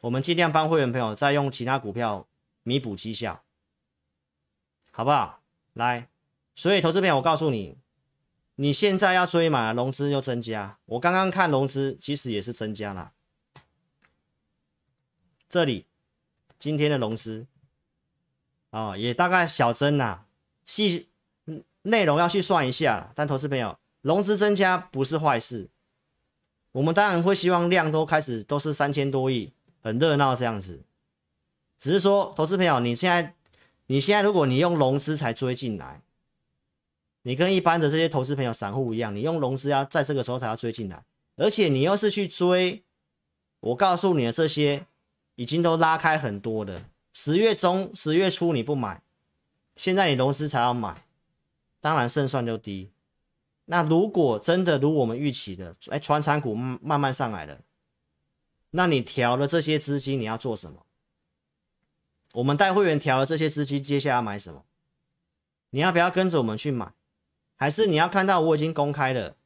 我们尽量帮会员朋友再用其他股票弥补绩效。好不好？来，所以投资朋友，我告诉你，你现在要追满融资又增加。我刚刚看融资其实也是增加了，这里今天的融资哦也大概小增啦，细内容要去算一下。但投资朋友，融资增加不是坏事，我们当然会希望量都开始都是三千多亿，很热闹这样子。只是说，投资朋友，你现在。你现在如果你用融资才追进来，你跟一般的这些投资朋友、散户一样，你用融资要在这个时候才要追进来，而且你又是去追，我告诉你的这些已经都拉开很多的，十月中、十月初你不买，现在你融资才要买，当然胜算就低。那如果真的如我们预期的，哎，传产股慢慢上来了，那你调了这些资金，你要做什么？我们带会员调的这些司机，接下来买什么？你要不要跟着我们去买？还是你要看到我已经公开了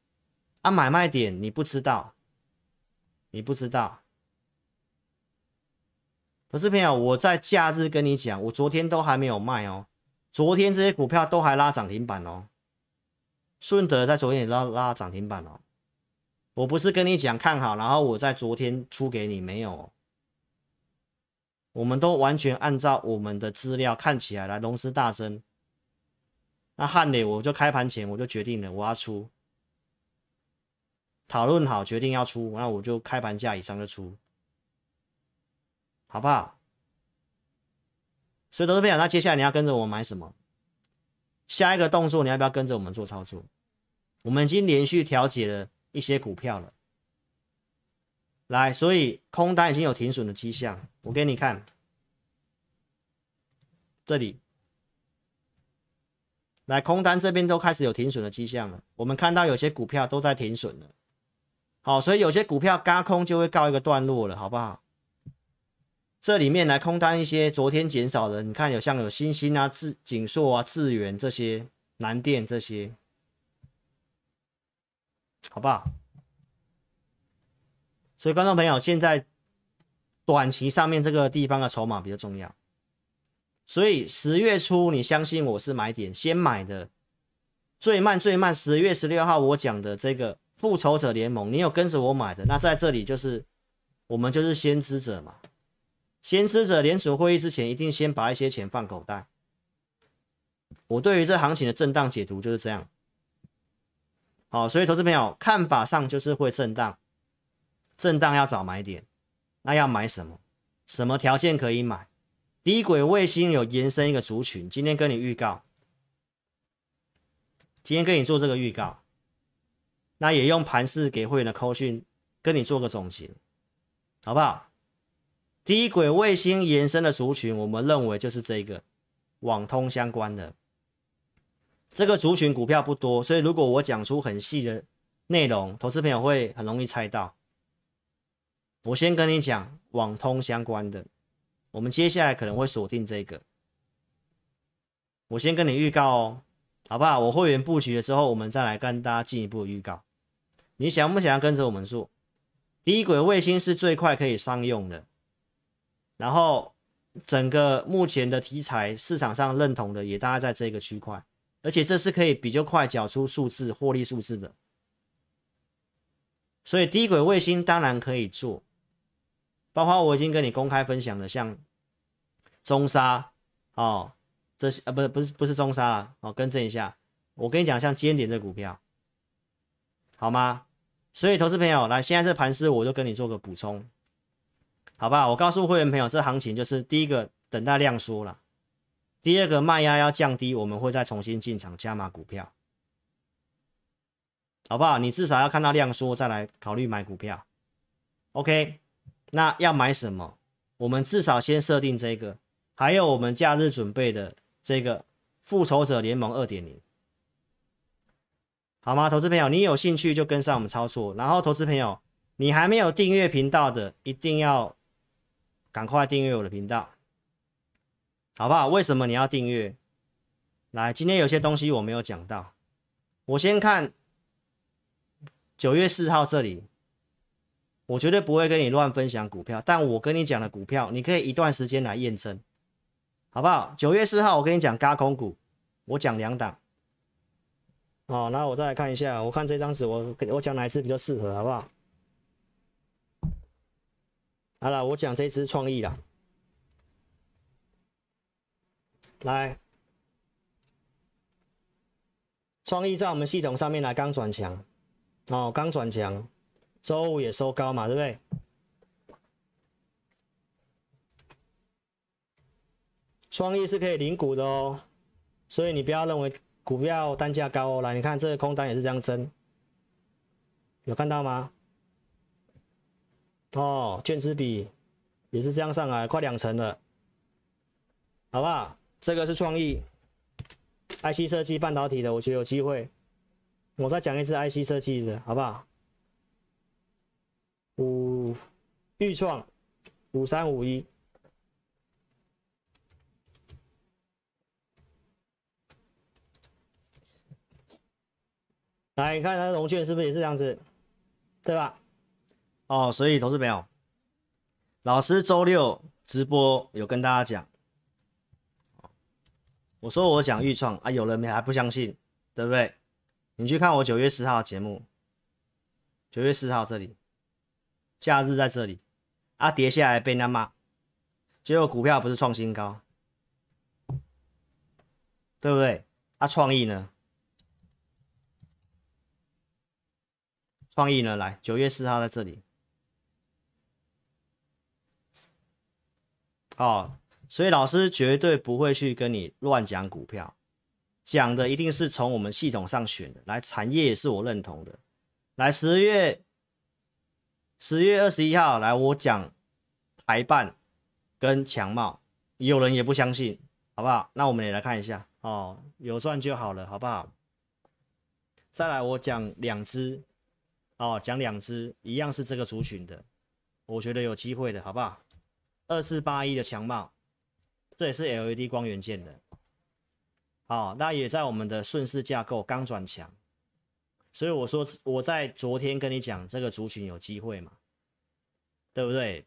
啊？买卖点你不知道？你不知道？投资朋友，我在假日跟你讲，我昨天都还没有卖哦。昨天这些股票都还拉涨停板哦。顺德在昨天也拉拉涨停板哦。我不是跟你讲看好，然后我在昨天出给你没有？我们都完全按照我们的资料看起来来，龙资大增，那汉磊，我就开盘前我就决定了，我要出，讨论好决定要出，那我就开盘价以上就出，好不好？所以投资这朋友，那接下来你要跟着我买什么？下一个动作你要不要跟着我们做操作？我们已经连续调节了一些股票了。来，所以空单已经有停损的迹象。我给你看，这里，来空单这边都开始有停损的迹象了。我们看到有些股票都在停损了。好，所以有些股票嘎空就会告一个段落了，好不好？这里面来空单一些昨天减少的，你看有像有星星啊、智锦硕啊、智源这些南电这些，好不好？所以，观众朋友，现在短期上面这个地方的筹码比较重要。所以十月初，你相信我是买点先买的，最慢最慢，十月十六号我讲的这个《复仇者联盟》，你有跟着我买的？那在这里就是我们就是先知者嘛，先知者联储会议之前一定先把一些钱放口袋。我对于这行情的震荡解读就是这样。好，所以投资朋友看法上就是会震荡。震荡要找买点，那要买什么？什么条件可以买？低轨卫星有延伸一个族群，今天跟你预告，今天跟你做这个预告，那也用盘式给会员的口讯跟你做个总结，好不好？低轨卫星延伸的族群，我们认为就是这个网通相关的这个族群股票不多，所以如果我讲出很细的内容，投资朋友会很容易猜到。我先跟你讲网通相关的，我们接下来可能会锁定这个。我先跟你预告哦，好不好？我会员布局的时候，我们再来跟大家进一步预告。你想不想要跟着我们做？低轨卫星是最快可以商用的，然后整个目前的题材市场上认同的也大概在这个区块，而且这是可以比较快缴出数字获利数字的。所以低轨卫星当然可以做。包括我已经跟你公开分享了，像中沙哦，这些啊不是不是不是中沙了哦，更正一下，我跟你讲像坚联的股票，好吗？所以投资朋友来，现在这盘势我就跟你做个补充，好吧？我告诉会员朋友，这行情就是第一个等待量缩了，第二个卖压要降低，我们会再重新进场加码股票，好不好？你至少要看到量缩再来考虑买股票，OK？那要买什么？我们至少先设定这个，还有我们假日准备的这个《复仇者联盟二点零》，好吗？投资朋友，你有兴趣就跟上我们操作。然后，投资朋友，你还没有订阅频道的，一定要赶快订阅我的频道，好不好？为什么你要订阅？来，今天有些东西我没有讲到，我先看九月四号这里。我绝对不会跟你乱分享股票，但我跟你讲的股票，你可以一段时间来验证，好不好？九月四号，我跟你讲加空股，我讲两档。哦，那我再来看一下，我看这张纸，我我讲哪一次比较适合，好不好？好了，我讲这支创意啦。来，创意在我们系统上面来刚转强，哦，刚转强。周五也收高嘛，对不对？创意是可以领股的哦，所以你不要认为股票单价高哦。来，你看这个空单也是这样增，有看到吗？哦，卷资笔也是这样上来，快两成了，好不好？这个是创意，IC 设计半导体的，我觉得有机会。我再讲一次 IC 设计，的，好不好？五，预创，五三五一，来看它龙券是不是也是这样子，对吧？哦，所以同事们，有，老师周六直播有跟大家讲，我说我讲预创啊，有人还还不相信，对不对？你去看我九月四号节目，九月四号这里。假日在这里，啊跌下来被人家骂，结果股票不是创新高，对不对？啊创意呢？创意呢？来九月四号在这里，哦，所以老师绝对不会去跟你乱讲股票，讲的一定是从我们系统上选的。来产业也是我认同的，来十月。十月二十一号来，我讲台办跟强茂，有人也不相信，好不好？那我们也来看一下哦，有赚就好了，好不好？再来我讲两只哦，讲两只一样是这个族群的，我觉得有机会的，好不好？二四八一的强茂，这也是 LED 光源件的，好，那也在我们的顺势架构，刚转强。所以我说我在昨天跟你讲这个族群有机会嘛，对不对？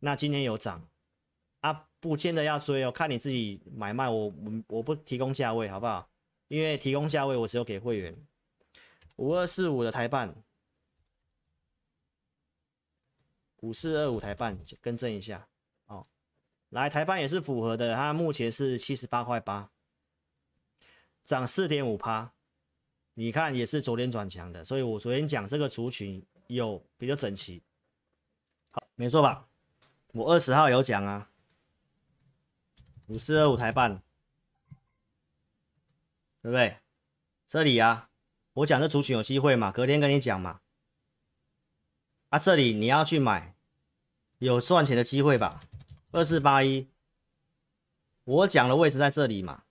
那今天有涨啊，不见得要追哦，看你自己买卖，我我我不提供价位好不好？因为提供价位我只有给会员。五二四五的台半，五四二五台半，更正一下哦。来，台半也是符合的，它目前是七十八块八，涨四点五趴。你看也是昨天转强的，所以我昨天讲这个族群有比较整齐，好，没错吧？我二十号有讲啊，五四二五台半，对不对？这里啊，我讲这族群有机会嘛，隔天跟你讲嘛。啊，这里你要去买，有赚钱的机会吧？二四八一，我讲的位置在这里嘛。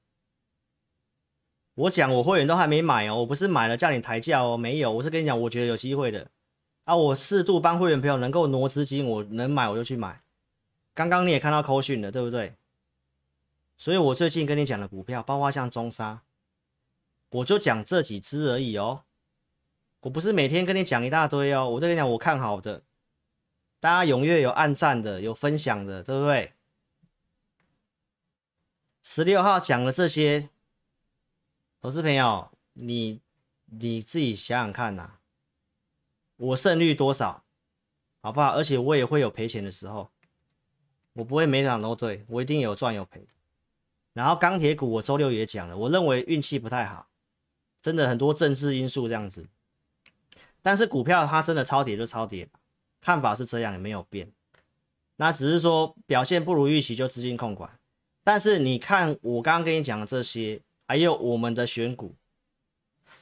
我讲我会员都还没买哦，我不是买了叫你抬价哦，没有，我是跟你讲我觉得有机会的啊，我适度帮会员朋友能够挪资金，我能买我就去买。刚刚你也看到扣讯了，对不对？所以我最近跟你讲的股票，包括像中沙，我就讲这几只而已哦，我不是每天跟你讲一大堆哦，我就跟你讲我看好的，大家踊跃有按赞的，有分享的，对不对？十六号讲的这些。投资朋友，你你自己想想看呐，我胜率多少，好不好？而且我也会有赔钱的时候，我不会每场都对，我一定有赚有赔。然后钢铁股我周六也讲了，我认为运气不太好，真的很多政治因素这样子。但是股票它真的超跌就超跌，看法是这样也没有变，那只是说表现不如预期就资金控管。但是你看我刚刚跟你讲的这些。还有我们的选股，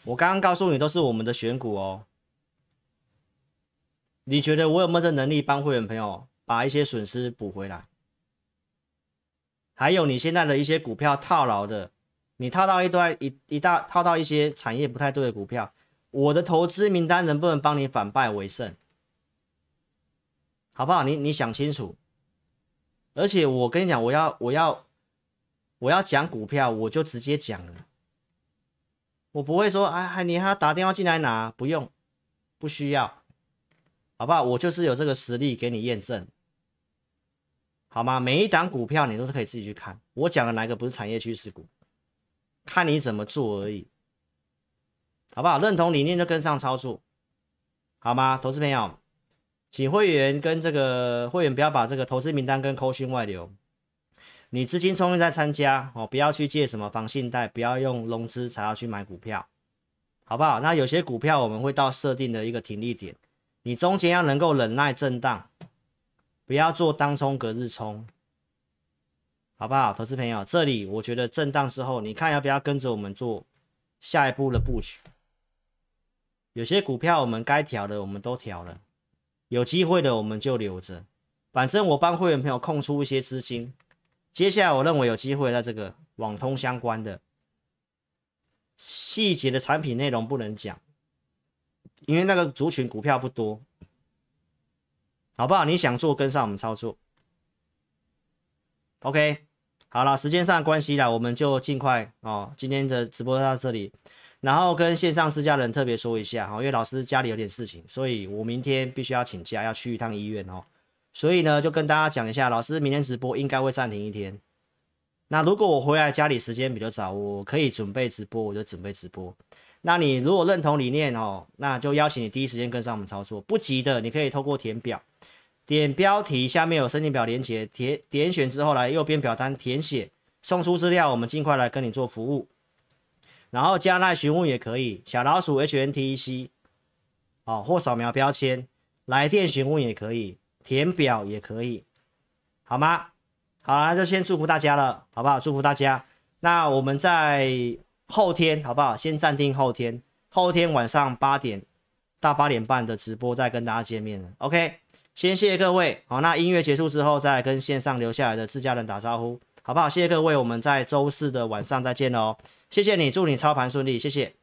我刚刚告诉你都是我们的选股哦。你觉得我有没有这能力帮会员朋友把一些损失补回来？还有你现在的一些股票套牢的，你套到一段一一大套到一些产业不太对的股票，我的投资名单能不能帮你反败为胜？好不好？你你想清楚。而且我跟你讲，我要我要。我要讲股票，我就直接讲了，我不会说，哎，还你，他打电话进来拿，不用，不需要，好不好？我就是有这个实力给你验证，好吗？每一档股票你都是可以自己去看，我讲的哪个不是产业趋势股，看你怎么做而已，好不好？认同理念就跟上操作，好吗？投资朋友，请会员跟这个会员不要把这个投资名单跟扣讯外流。你资金充裕再参加哦，不要去借什么房信贷，不要用融资才要去买股票，好不好？那有些股票我们会到设定的一个停利点，你中间要能够忍耐震荡，不要做当冲隔日冲，好不好？投资朋友，这里我觉得震荡之后，你看要不要跟着我们做下一步的布局？有些股票我们该调的我们都调了，有机会的我们就留着，反正我帮会员朋友空出一些资金。接下来我认为有机会在这个网通相关的细节的产品内容不能讲，因为那个族群股票不多，好不好？你想做跟上我们操作。OK，好了，时间上关系了，我们就尽快哦。今天的直播到这里，然后跟线上私家人特别说一下哈，因为老师家里有点事情，所以我明天必须要请假，要去一趟医院哦。所以呢，就跟大家讲一下，老师明天直播应该会暂停一天。那如果我回来家里时间比较早，我可以准备直播，我就准备直播。那你如果认同理念哦，那就邀请你第一时间跟上我们操作。不急的，你可以透过填表，点标题下面有申请表连接，填点选之后来右边表单填写，送出资料，我们尽快来跟你做服务。然后加奈询问也可以，小老鼠 HNTC，啊，或扫描标签，来电询问也可以。填表也可以，好吗？好，那就先祝福大家了，好不好？祝福大家。那我们在后天，好不好？先暂停，后天，后天晚上八点到八点半的直播再跟大家见面了。OK，先谢谢各位。好，那音乐结束之后再跟线上留下来的自家人打招呼，好不好？谢谢各位，我们在周四的晚上再见喽。谢谢你，祝你操盘顺利，谢谢。